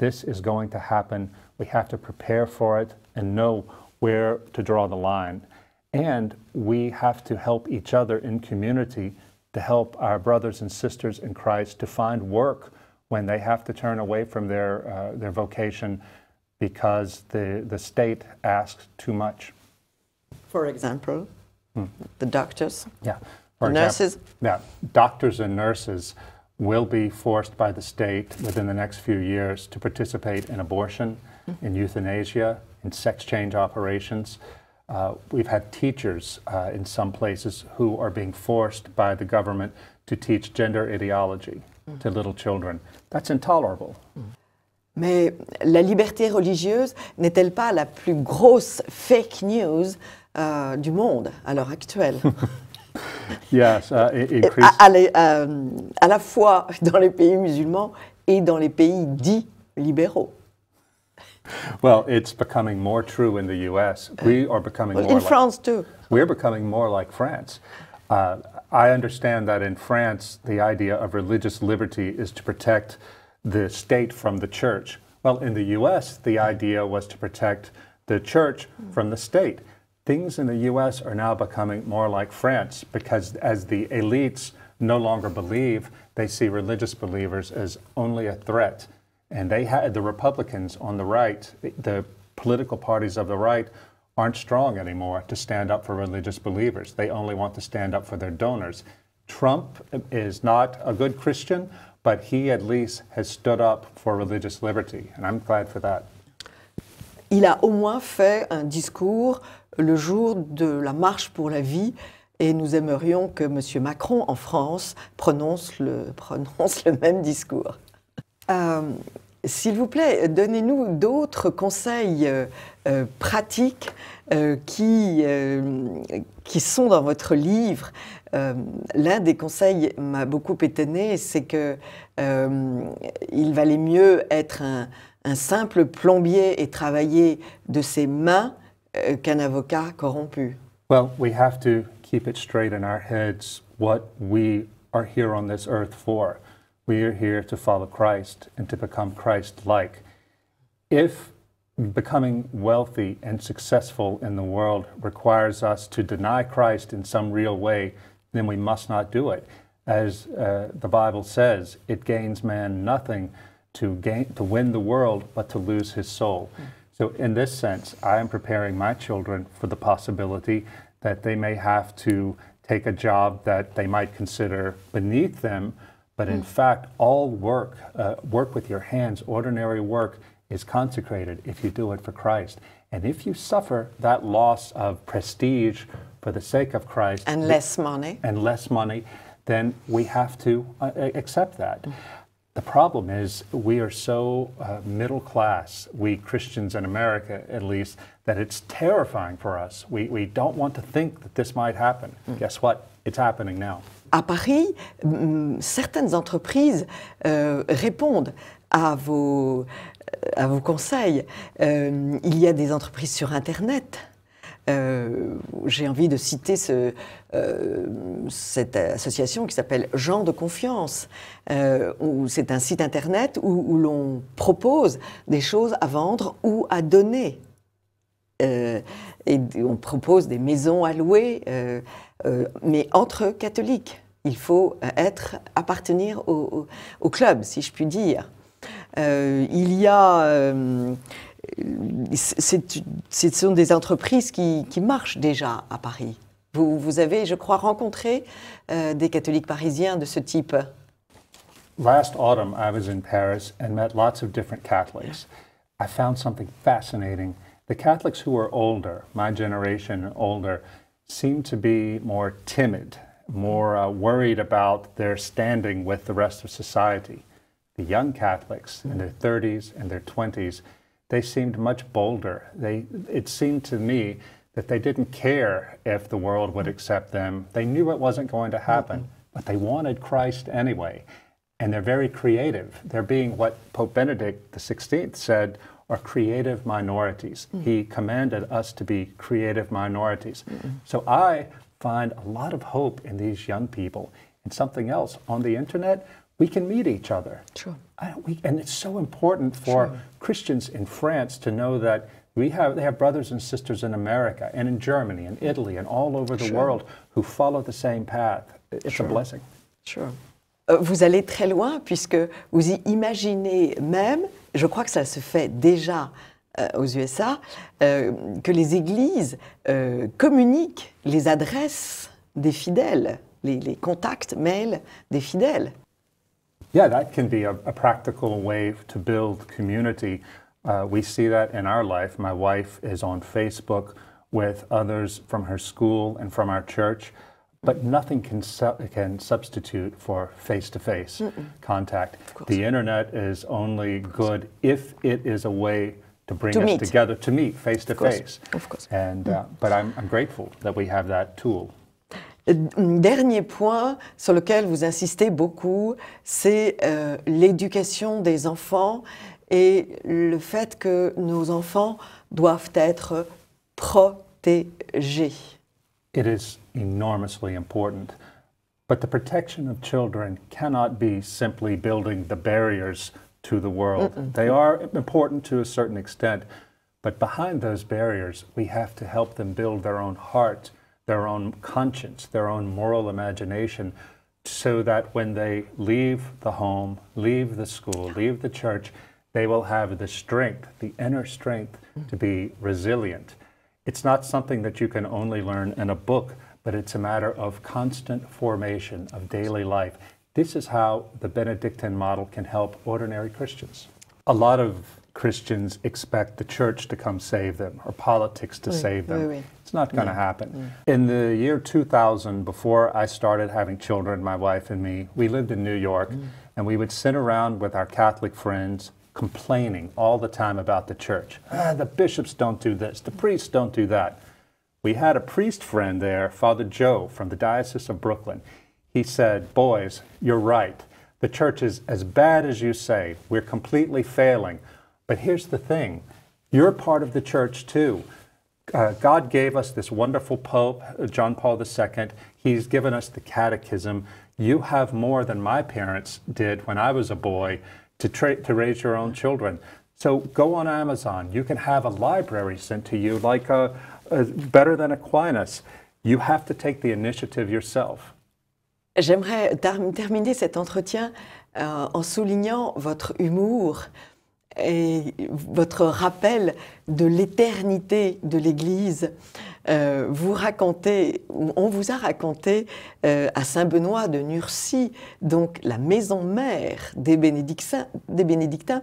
this is going to happen. We have to prepare for it and know where to draw the line. And we have to help each other in community to help our brothers and sisters in Christ to find work when they have to turn away from their, uh, their vocation because the, the state asks too much. For example, hmm. the doctors. Yeah. For the example, nurses. Yeah, doctors and nurses will be forced by the state within the next few years to participate in abortion, in euthanasia, in sex change operations. Uh, we've had teachers uh, in some places who are being forced by the government to teach gender ideology mm. to little children. That's intolerable. Mm. Mais la liberté religieuse n'est-elle pas la plus grosse fake news euh, du monde à l'heure actuelle <laughs> <laughs> yes, uh, à, à, euh, à la fois dans les pays musulmans et dans les pays dits libéraux. Well, it's becoming more true in the U.S. We are becoming well, more in like, France too. We're becoming more like France. Uh, I understand that in France, the idea of religious liberty is to protect the state from the church. Well, in the U.S., the idea was to protect the church from the state things in the US are now becoming more like France because as the elites no longer believe, they see religious believers as only a threat. And they had the Republicans on the right, the political parties of the right aren't strong anymore to stand up for religious believers. They only want to stand up for their donors. Trump is not a good Christian, but he at least has stood up for religious liberty, and I'm glad for that. il a au moins fait un discours le jour de la marche pour la vie. Et nous aimerions que M. Macron, en France, prononce le, <laughs> même discours. Euh, s'il vous plaît, donnez-nous d'autres conseils euh, euh, pratiques qui, qui sont dans votre livre. L'un des conseils m'a beaucoup étonné, c'est que il valait mieux être un, un simple plombier ait travaillé de ses mains euh, qu'un avocat corrompu. Well, we have to keep it straight in our heads what we are here on this earth for. We are here to follow Christ and to become Christ like. If becoming wealthy and successful in the world requires us to deny Christ in some real way, then we must not do it. As uh, the Bible says, it gains man nothing to gain to win the world but to lose his soul hmm. so in this sense i am preparing my children for the possibility that they may have to take a job that they might consider beneath them but in hmm. fact all work uh, work with your hands ordinary work is consecrated if you do it for christ and if you suffer that loss of prestige for the sake of christ and less money and less money then we have to uh, accept that mm. The problem is we are so tellement uh, middle class, we Christians in America at least, that it's terrifying for us. We, we don't want to think that this might happen. Mm. Guess what? It's happening now. À Paris, mm, certaines entreprises euh, répondent à vos, à vos conseils. Euh, il y a des entreprises sur Internet euh, j'ai envie de citer ce, euh, cette association qui s'appelle Gens de confiance, euh, c'est un site internet où, l'on propose des choses à vendre ou à donner. et on propose des maisons à louer, mais entre catholiques. Il faut être, appartenir au, au club, si je puis dire. il y a ce sont des entreprises qui, qui, marchent déjà à Paris. Vous, vous avez, je crois, rencontré euh, des catholiques parisiens de ce type. Last autumn, I was in Paris and met lots of different Catholics. I found something fascinating. The Catholics who are older, my generation older, seem to be more timid, more uh, worried about their standing with the rest of society. The young Catholics in their 30s and their 20s they seemed much bolder. They, it seemed to me that they didn't care if the world would accept them. They knew it wasn't going to happen, but they wanted Christ anyway. And they're very creative. They're being what Pope Benedict XVI said are creative minorities. Mm. He commanded us to be creative minorities. Mm. So I find a lot of hope in these young people. And something else on the internet, we can meet each other. Sure. We, and it's so important for les Christians in France to know that we have, they have brothers and sisters in America and in Germany and Italy and all over the world who follow the same path. It's a blessing. Euh, vous allez très loin puisque vous y imaginez même, je crois que ça se fait déjà euh, aux USA, euh, que les églises communiquent les adresses des fidèles, les, contacts mails des fidèles. Yeah, that can be a, a practical way to build community. Uh, we see that in our life. My wife is on Facebook with others from her school and from our church, but nothing can, su can substitute for face to face contact. The internet is only good if it is a way to bring to us meet. together to meet face to of face. Of course. And, mm. uh, mm. But I'm, I'm grateful that we have that tool. Euh, dernier point sur lequel vous insistez beaucoup, c'est euh, l'éducation des enfants et le fait que nos enfants doivent être protégés. It is enormously important. But the protection of children cannot be simply building the barriers to the world. They are important to a certain extent, but behind those barriers, we have to help them build their own heart their own conscience, their own moral imagination, so that when they leave the home, leave the school, leave the church, they will have the strength, the inner strength to be resilient. It's not something that you can only learn in a book, but it's a matter of constant formation of daily life. This is how the Benedictine model can help ordinary Christians. A lot of Christians expect the church to come save them or politics to oui, save them. Oui, oui. It's not going to happen. In the year 2000, before I started having children, my wife and me, we lived in New York mm. and we would sit around with our Catholic friends complaining all the time about the church. Ah, the bishops don't do this, the priests don't do that. We had a priest friend there, Father Joe from the Diocese of Brooklyn. He said, Boys, you're right. The church is as bad as you say. We're completely failing but here's the thing you're part of the church too. Uh, God gave us this wonderful Pope, uh, John Paul II. He's given us the catechism. You have more than my parents did when I was a boy to, to raise your own children. So go on Amazon. You can have a library sent to you, like a, a better than Aquinas. You have to take the initiative yourself. J'aimerais terminer cet entretien euh, en soulignant votre humour, et votre rappel de l'éternité de l'Église. Euh, vous racontez, on vous a raconté euh, à Saint-Benoît de Nursie, donc la maison mère des, bénédictins, des bénédictins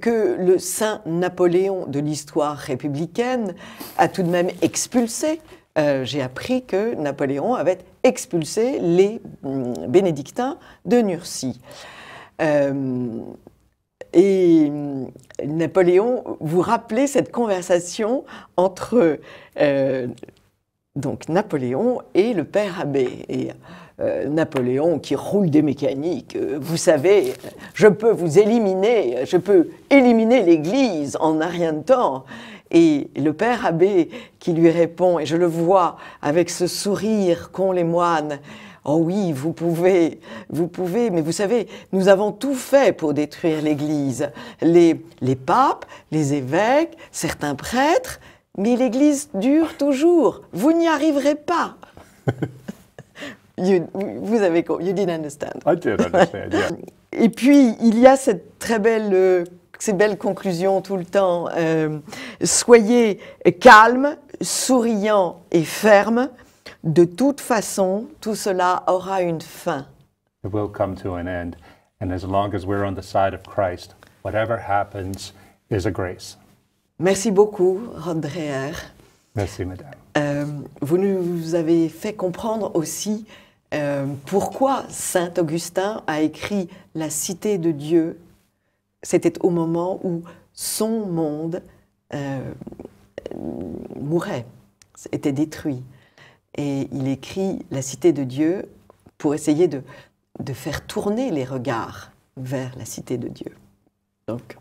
que le saint Napoléon de l'histoire républicaine a tout de même expulsé. Euh, j'ai appris que Napoléon avait expulsé les hum, bénédictins de Nursie. Et hum, Napoléon, vous rappelez cette conversation entre euh, donc Napoléon et le père abbé. Et euh, Napoléon qui roule des mécaniques, euh, vous savez, je peux vous éliminer, je peux éliminer l'Église en un rien de temps. Et le père abbé qui lui répond, et je le vois avec ce sourire qu'ont les moines, Oh oui, vous pouvez, vous pouvez, mais vous savez, nous avons tout fait pour détruire l'Église. Les, papes, les évêques, certains prêtres, mais l'Église dure toujours. Vous n'y arriverez pas. <laughs> vous avez compris, you didn't understand. I did understand, <laughs> Et puis, il y a cette très belle... Euh, ces belles conclusions tout le temps. Euh, soyez calme, souriant et ferme de toute façon, tout cela aura une fin. It will come to an end. And as long as we're on the side of Christ, whatever happens is a grace. Merci beaucoup, Rod Merci, madame. Euh, vous nous avez fait comprendre aussi euh, pourquoi Saint Augustin a écrit La Cité de Dieu. C'était au moment où son monde euh, mourait, était détruit et il écrit La Cité de Dieu pour essayer de, faire tourner les regards vers la Cité de Dieu. Donc,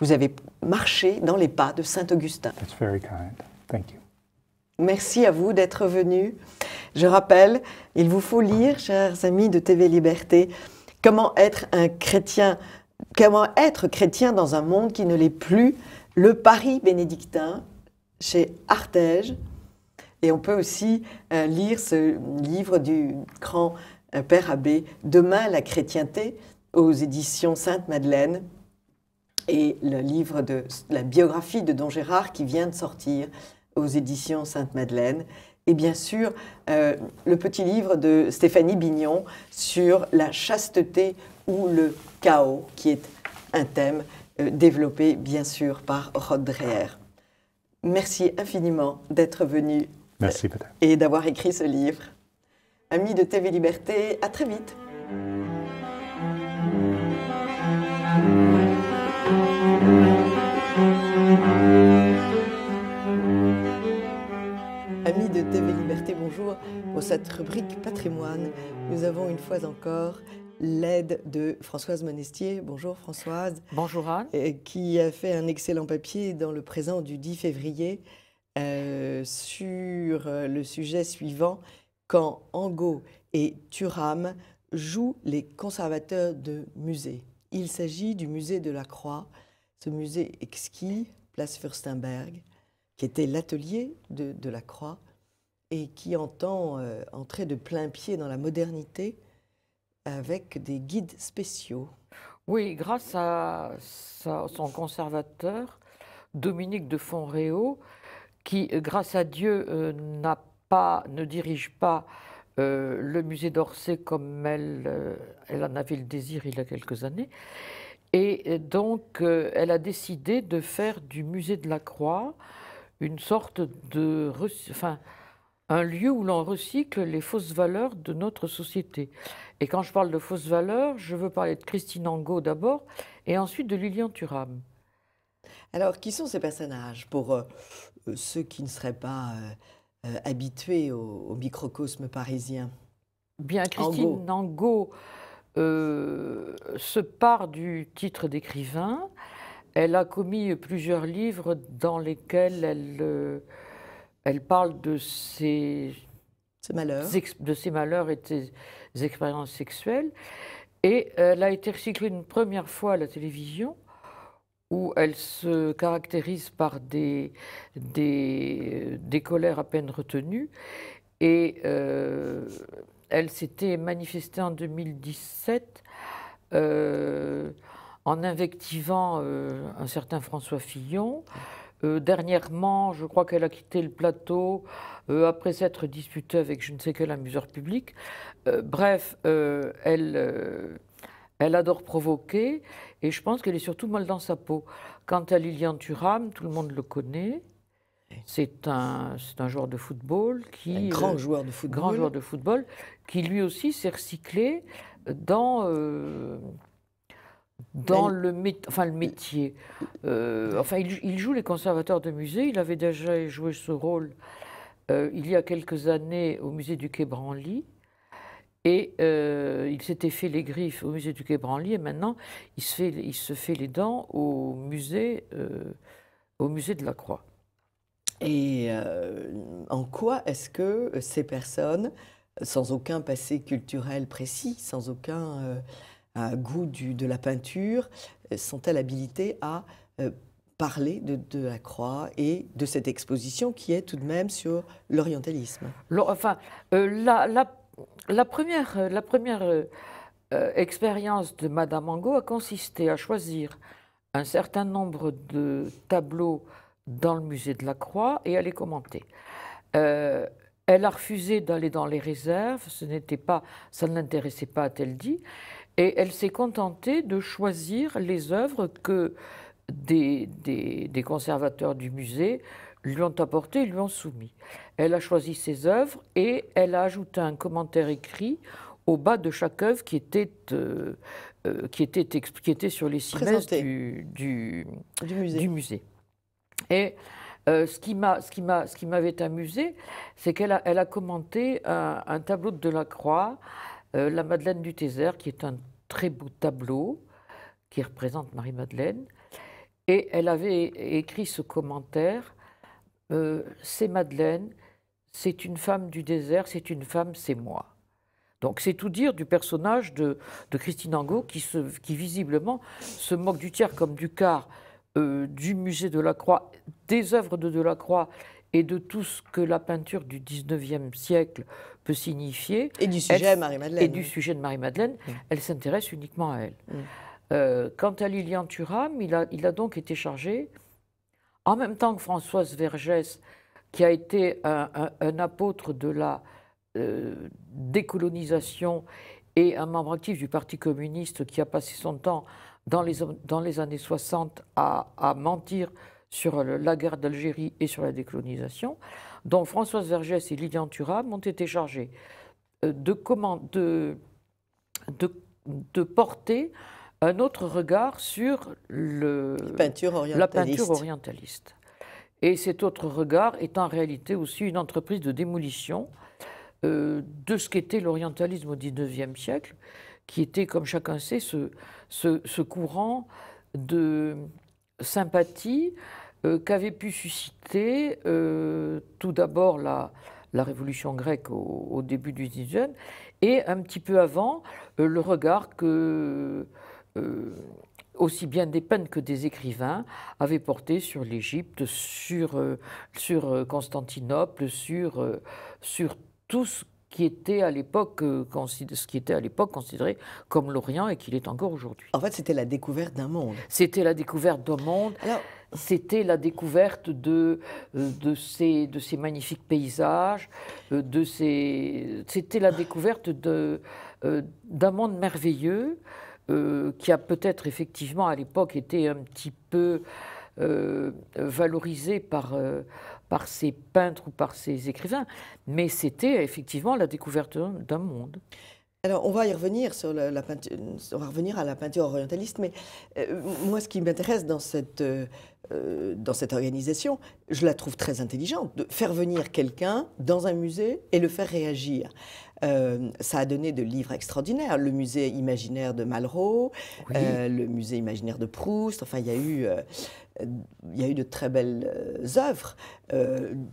vous avez marché dans les pas de Saint Augustin. That's very kind. Thank Merci à vous d'être venu. Je rappelle, il vous faut lire, chers amis de TV Liberté, comment être un chrétien, comment être chrétien dans un monde qui ne l'est plus, le Paris bénédictin chez Artege. Et on peut aussi euh, lire ce livre du grand euh, père abbé, Demain la chrétienté, aux éditions Sainte-Madeleine, et le livre de la biographie de Don Gérard qui vient de sortir aux éditions Sainte-Madeleine. Et bien sûr, euh, le petit livre de Stéphanie Bignon sur la chasteté ou le chaos, qui est un thème développé bien sûr par Rod Dreher. Merci infiniment d'être venu Merci, Et d'avoir écrit ce livre. Amis de TV Liberté, à très vite. Amis de TV Liberté, bonjour. Pour cette rubrique patrimoine, nous avons une fois encore l'aide de Françoise Monestier. Bonjour Françoise. Bonjour Anne. Qui a fait un excellent papier dans le présent du 10 février euh, sur euh, le sujet suivant quand Angot et Turam jouent les conservateurs de musée. Il s'agit du musée de la Croix, ce musée exquis, place Furstenberg, qui était l'atelier de, la Croix et qui entend euh, entrer de plein pied dans la modernité avec des guides spéciaux. Oui, grâce à, son conservateur, Dominique de Fonréau, qui, euh, grâce à Dieu, euh, n'a pas, ne dirige pas euh, le musée d'Orsay comme elle, elle en avait le désir il y a quelques années. Et donc, elle a décidé de faire du musée de la Croix une sorte de. Enfin, un lieu où l'on recycle les fausses valeurs de notre société. Et quand je parle de fausses valeurs, je veux parler de Christine Angot d'abord, et ensuite de Lilian Thuram. Alors, qui sont ces personnages pour, euh, ceux qui ne seraient pas euh, euh, habitués au, microcosme parisien Bien, Christine Nango se part du titre d'écrivain. Elle a commis plusieurs livres dans lesquels elle, elle parle de ses, malheurs. de ses malheurs et de ses expériences sexuelles. Et elle a été recyclée une première fois à la télévision elle se caractérise par des, colères à peine retenues. Et euh, elle s'était manifestée en 2017 euh, en invectivant euh, un certain François Fillon. dernièrement, je crois qu'elle a quitté le plateau après s'être disputée avec je ne sais quel amuseur public. bref, elle elle adore provoquer et je pense qu'elle est surtout mal dans sa peau. Quant à Lilian Thuram, tout le monde le connaît. C'est un, un joueur de football qui. Un grand euh, joueur de football. Grand joueur de football qui lui aussi s'est recyclé dans. Euh, dans le, enfin, le métier. Euh, enfin, il, joue les conservateurs de musée. Il avait déjà joué ce rôle il y a quelques années au musée du Quai Branly. Et euh, il s'était fait les griffes au musée du Quai Branly et maintenant il se fait, il se fait les dents au musée, euh, au musée de la Croix. Et euh, en quoi est-ce que ces personnes, sans aucun passé culturel précis, sans aucun goût du, de la peinture, sont-elles habilitées à parler de, de, la croix et de cette exposition qui est tout de même sur l'orientalisme Enfin, la la première, euh, euh, euh, expérience de Madame Angot a consisté à choisir un certain nombre de tableaux dans le musée de la Croix et à les commenter. elle a refusé d'aller dans les réserves, ce n'était pas, ça ne l'intéressait pas, a-t-elle dit, et elle s'est contentée de choisir les œuvres que des conservateurs du musée lui ont apporté, lui ont soumis. Elle a choisi ses œuvres et elle a ajouté un commentaire écrit au bas de chaque œuvre qui était, euh, euh, qui était, sur les cimaises du, du, musée. Et euh, ce qui m'a, ce qui m'avait amusé, c'est qu'elle a, elle a commenté un, tableau de Delacroix, euh, La Madeleine du Thésaire », qui est un très beau tableau qui représente Marie-Madeleine. Et elle avait écrit ce commentaire euh, c'est Madeleine, c'est une femme du désert, c'est une femme, c'est moi. Donc c'est tout dire du personnage de, Christine Angot qui, visiblement se moque du tiers comme du quart euh, du musée de la Croix, des œuvres de la Croix et de tout ce que la peinture du 19e siècle peut signifier. Et du sujet de Marie-Madeleine. Et du sujet de Marie-Madeleine, elle s'intéresse uniquement à elle. Euh, quant à Lilian Thuram, il a donc été chargé en même temps que Françoise Vergès, qui a été un, apôtre de la euh, décolonisation et un membre actif du Parti communiste qui a passé son temps dans les, années 60 à, mentir sur la guerre d'Algérie et sur la décolonisation, dont Françoise Vergès et Lilian Thuram ont été chargés euh, de, comment, de porter un autre regard sur le, la peinture orientaliste. Et cet autre regard est en réalité aussi une entreprise de démolition euh, de ce qu'était l'orientalisme au XIXe siècle, qui était, comme chacun sait, ce, ce, courant de sympathie euh, qu'avait pu susciter euh, tout d'abord la, la, révolution grecque au, au début du XIXe et un petit peu avant le regard que euh, aussi bien des peines que des écrivains avaient porté sur l'Égypte, sur, euh, sur euh, Constantinople, sur, sur tout ce qui était à l'époque ce qui était à l'époque considéré comme l'Orient et qu'il est encore aujourd'hui. En fait, c'était la découverte d'un monde. C'était la découverte d'un monde. C'était la découverte de, de, ces, de ces magnifiques paysages, de ces... c'était la découverte d'un monde merveilleux euh, qui a peut-être effectivement à l'époque été un petit peu euh, valorisé par, euh, par ses peintres ou par ses écrivains, mais c'était effectivement la découverte d'un monde. Alors, on va y revenir sur la, peinture, on va revenir à la peinture orientaliste, mais euh, moi, ce qui m'intéresse dans cette dans cette organisation, je la trouve très intelligente de faire venir quelqu'un dans un musée et le faire réagir. Euh, ça a donné de livres extraordinaires. Le musée imaginaire de Malraux, euh, le musée imaginaire de Proust. Enfin, il y a eu, euh, il y a eu de très belles œuvres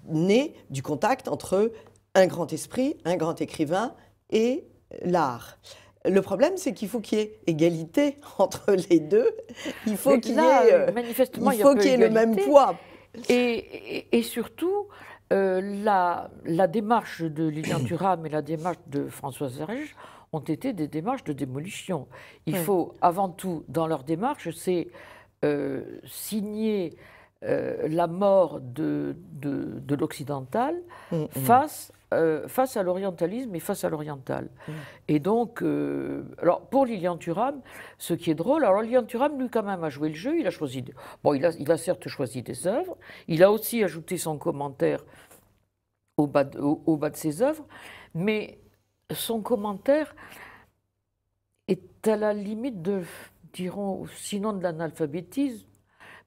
nées du contact entre un grand esprit, un grand écrivain et l'art. Le problème, c'est qu'il faut qu'il y ait égalité <laughs> entre les deux. Il faut qu'il y ait, il faut y ait le même poids. et surtout, euh, la, démarche de Lilian <coughs> Thuram et la démarche de Françoise Verge ont été des démarches de démolition. Il faut avant tout, dans leur démarche, c'est euh, signer euh, la mort de, l'occidental mm, mm. Euh, face, à l'orientalisme et face à l'oriental. Mm. Et donc, euh, alors pour Lilian Thuram, ce qui est drôle, alors Lilian Thuram, lui, quand même, a joué le jeu, il a choisi. bon, il a, certes choisi des œuvres, il a aussi ajouté son commentaire au bas au bas de ses œuvres, mais son commentaire est à la limite de, dirons, sinon de l'analphabétisme,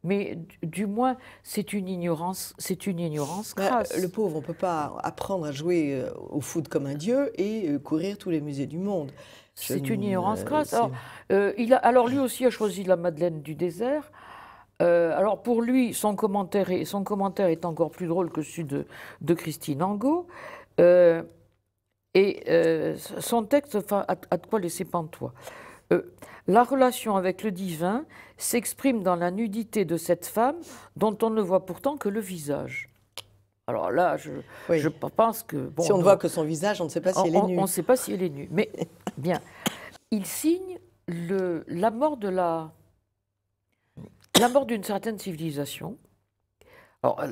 mais du moins, c'est une ignorance, c'est une ignorance bah, crasse. le pauvre, on ne peut pas apprendre à jouer euh, au foot comme un dieu et euh, courir tous les musées du monde. C'est une ignorance crasse. Alors, euh, il alors, lui aussi a choisi la Madeleine du désert. alors pour lui, son commentaire, est, son commentaire est encore plus drôle que celui de, Christine Angot. et son texte à a, de quoi laisser pantois. Euh, la relation avec le divin s'exprime dans la nudité de cette femme dont on ne voit pourtant que le visage. Alors là, je, pense que... si on ne voit que son visage, on ne sait pas si elle est nue. On ne sait pas si elle est nue. Mais <laughs> bien, il signe la mort de la... d'une certaine civilisation,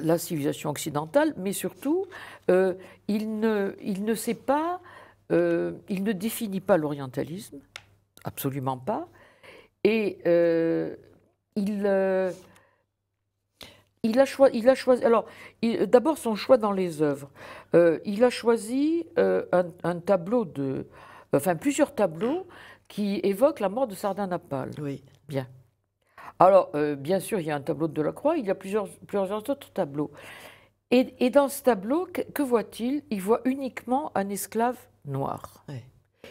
la civilisation occidentale, mais surtout, euh, il, ne, sait pas, euh, il ne définit pas l'orientalisme, absolument pas. Et euh, il, euh, il, a choisi, il a choisi. Alors, d'abord son choix dans les œuvres. Euh, il a choisi un, tableau de, enfin plusieurs tableaux qui évoquent la mort de Sardanapale. Oui. Bien. Alors, bien sûr, il y a un tableau de Delacroix. Il y a plusieurs, plusieurs autres tableaux. Et, et dans ce tableau, que, que voit-il Il voit uniquement un esclave noir. Oui.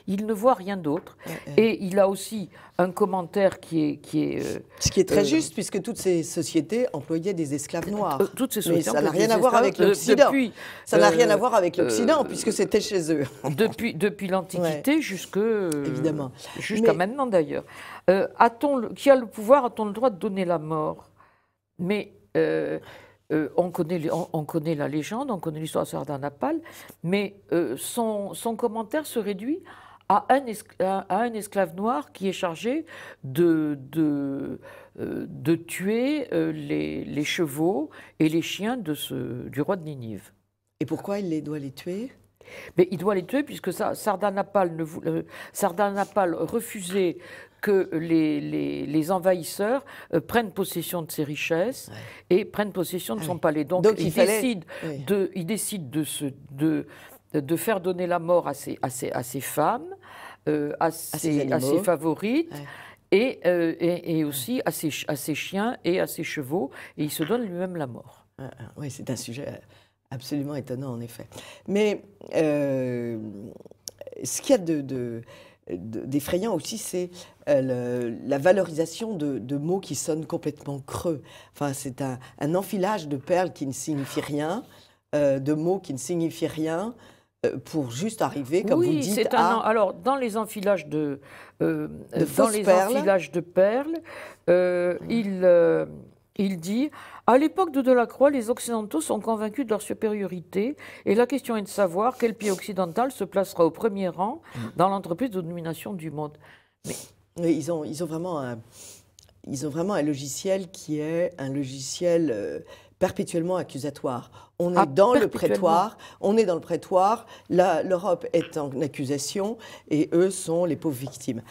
Il ne voit rien d'autre. Et il a aussi un commentaire qui est. Euh, Ce qui est très euh, juste, puisque toutes ces sociétés employaient des esclaves euh, noirs. toutes ces sociétés. ça n'a rien, à voir avec l'Occident. ça n'a rien à voir avec l'Occident, puisque c'était chez eux. <laughs> depuis l'Antiquité jusque. Évidemment. Jusqu'à maintenant, d'ailleurs. qui a le pouvoir A-t-on le droit de donner la mort Mais. on, connaît, on, connaît, la légende, on connaît l'histoire de Sardanapale, mais son, commentaire se réduit à un, esclave, un esclave noir qui est chargé de, de, euh, de tuer euh, les, chevaux et les chiens de ce, du roi de Ninive. Et pourquoi il les doit les tuer mais il doit les tuer puisque Sardanapal ne euh, refusait que les, les, envahisseurs prennent possession de ses richesses et prennent possession de ah son palais. Donc, il, décide de, il, décide de, se, de, de faire donner la mort à ses, à femmes, euh, à, ses, à, favorites. Euh, et, aussi à, ses, à chiens et à ses chevaux, et il se donne lui-même la mort. Ah, ah, oui, c'est un sujet euh, absolument étonnant, en effet. Mais ce qu'il y a de, d'effrayant aussi, c'est la valorisation de, mots qui sonnent complètement creux. Enfin, c'est un, enfilage de perles qui ne signifie rien, de mots qui ne signifient rien. Euh, pour juste arriver, comme vous dites, à... Alors, dans les enfilages de, euh, dans les perles. enfilages de perles, euh, mmh. il, il dit à l'époque de Delacroix, les Occidentaux sont convaincus de leur supériorité et la question est de savoir quel pays occidental se placera au premier rang mmh. dans l'entreprise de domination du monde. Mais... ils ont, ils ont vraiment ils ont vraiment un logiciel qui est un logiciel perpétuellement accusatoire. On ah, est dans le prétoire, on est dans le prétoire, l'Europe est en accusation et eux sont les pauvres victimes.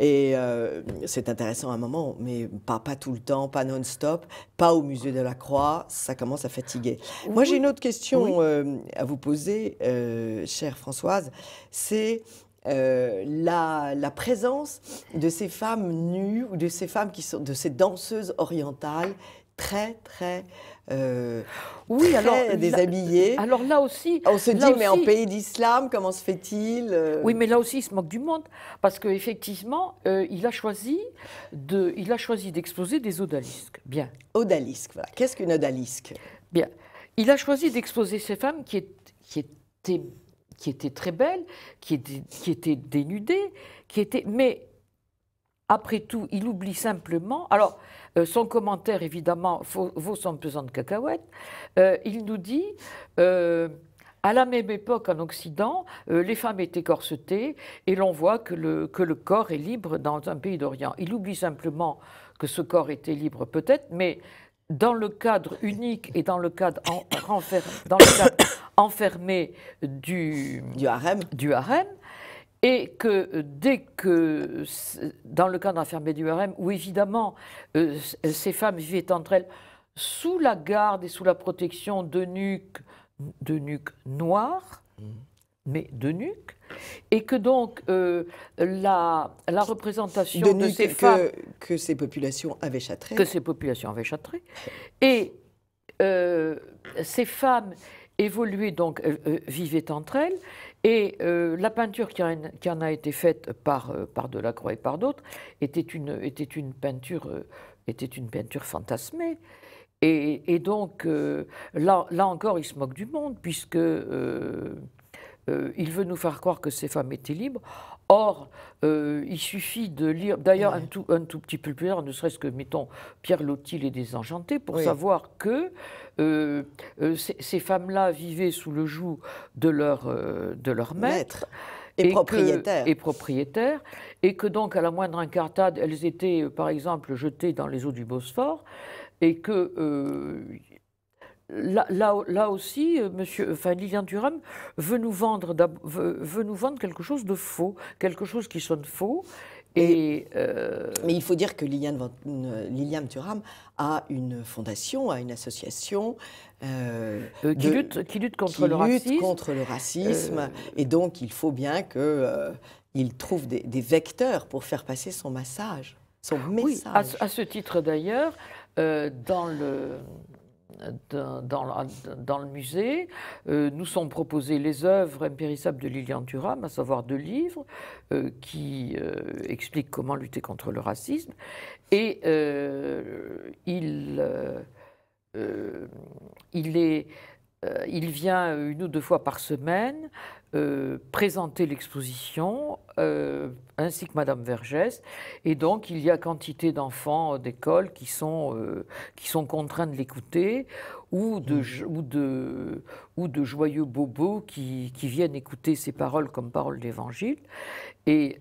Et euh, c'est intéressant à un moment, mais pas, pas tout le temps, pas non-stop, pas au musée de la Croix, ça commence à fatiguer. Moi, j'ai une autre question euh, à vous poser, euh, chère Françoise, c'est la, présence de ces femmes nues ou de ces femmes qui sont, de ces danseuses orientales très très euh, oui alors déshabillé. alors là aussi, on se dit mais en pays d'islam comment se fait-il euh Oui mais là aussi il se moque du monde parce qu'effectivement euh, il a choisi de il a choisi d'exposer des odalisques. Bien. Odalisques voilà. Qu'est-ce qu'une odalisque Bien. Il a choisi d'exposer ces femmes qui, est, qui étaient qui très belles, qui étaient, qui étaient dénudées, qui étaient mais après tout il oublie simplement alors euh, son commentaire, évidemment, vaut son pesant de cacahuètes. Euh, il nous dit. Euh, à la même époque en Occident, les femmes étaient corsetées et l'on voit que le, que le corps est libre dans un pays d'Orient. Il oublie simplement que ce corps était libre peut-être, mais dans le cadre unique et dans le cadre, <coughs> enfermé du harem et que euh, dès que, dans le cadre fermé du RM, où évidemment euh, ces femmes vivaient entre elles sous la garde et sous la protection de nuques, de nuques noires, mmh. mais de nuques, et que donc euh, la, représentation de, ces que, femmes... Que ces populations avaient châtré. Que ces populations avaient châtré. Et ces femmes évoluaient donc, vivaient entre elles, et euh, la peinture qui en, a été faite par, euh, par Delacroix et par d'autres était une, était, une peinture, euh, était une peinture fantasmée. Et, et donc, là, là, encore, il se moque du monde, puisque il veut nous faire croire que ces femmes étaient libres. Or, euh, il suffit de lire, d'ailleurs un, tout, petit peu plus tard, ne serait-ce que, mettons, Pierre Lotil Les Désenchantés, pour savoir que euh, euh, ces femmes-là vivaient sous le joug de leur, de leur maître. Et, propriétaire. et propriétaire. Et que donc, à la moindre incartade, elles étaient, par exemple, jetées dans les eaux du Bosphore et que Là, là, aussi, euh, monsieur, Lilian Durham veut nous, vendre, veut, nous vendre quelque chose de faux, quelque chose qui sonne faux. Et, euh, Mais il faut dire que Lilian durham euh, a une fondation, a une association qui, lutte, qui, lutte, contre le lutte racisme. Contre le racisme. Et donc, il faut bien qu'il trouve des, vecteurs pour faire passer son message. Son message. Oui, à, ce titre d'ailleurs, dans le dans, dans, le musée. Euh, nous sont proposées les œuvres impérissables de Lilian Thuram, à savoir deux livres euh, qui euh, expliquent comment lutter contre le racisme. Et il, il vient une ou deux fois par semaine euh, présenter l'exposition, euh, ainsi que Madame Vergès. Et donc, il y a quantité d'enfants d'école qui, sont euh, qui sont contraints de l'écouter ou de, mmh. ou, de, ou de joyeux bobos qui, qui viennent écouter ces paroles comme paroles d'évangile. Et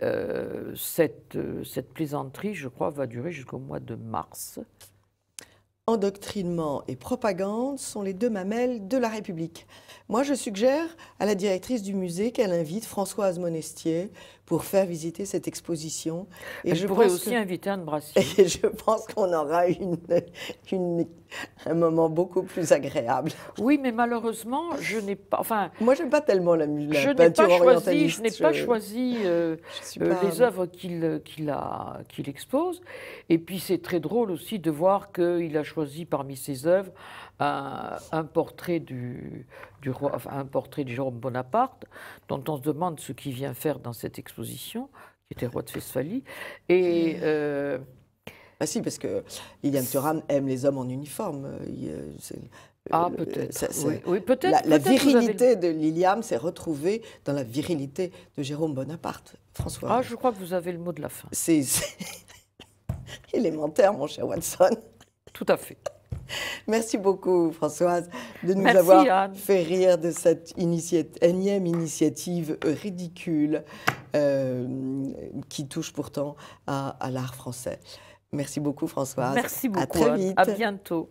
cette, cette plaisanterie, je crois, va durer jusqu'au mois de mars. Endoctrinement et propagande sont les deux mamelles de la République. Moi, je suggère à la directrice du musée qu'elle invite Françoise Monestier pour faire visiter cette exposition. Et je pourrais aussi inviter Anne Brassier. <laughs> je pense qu'on aura une, un moment beaucoup plus agréable. Oui, mais malheureusement, je n'ai pas. Enfin, Moi, j'aime pas tellement la, je peinture orientaliste. je n'ai pas choisi euh, euh, les œuvres qu'il expose. Et puis, c'est très drôle aussi de voir qu'il a choisi parmi ses œuvres un, portrait du, du roi, enfin, un portrait de Jérôme Bonaparte, dont on se demande ce qu'il vient faire dans cette exposition, qui était roi de Westphalie. Et. ah si, parce que Ilian Thuram aime les hommes en uniforme. ah, peut-être. la, virilité de Liliam s'est retrouvée dans la virilité de Jérôme Bonaparte, François. Ah, je crois que vous avez le mot de la fin. C'est <laughs> élémentaire, mon cher Watson. Tout à fait. <laughs> Merci beaucoup, Françoise, de nous avoir fait rire de cette énième initiative ridicule euh, qui touche pourtant à, l'art français. Merci beaucoup, Françoise. Merci beaucoup. À très vite. À bientôt.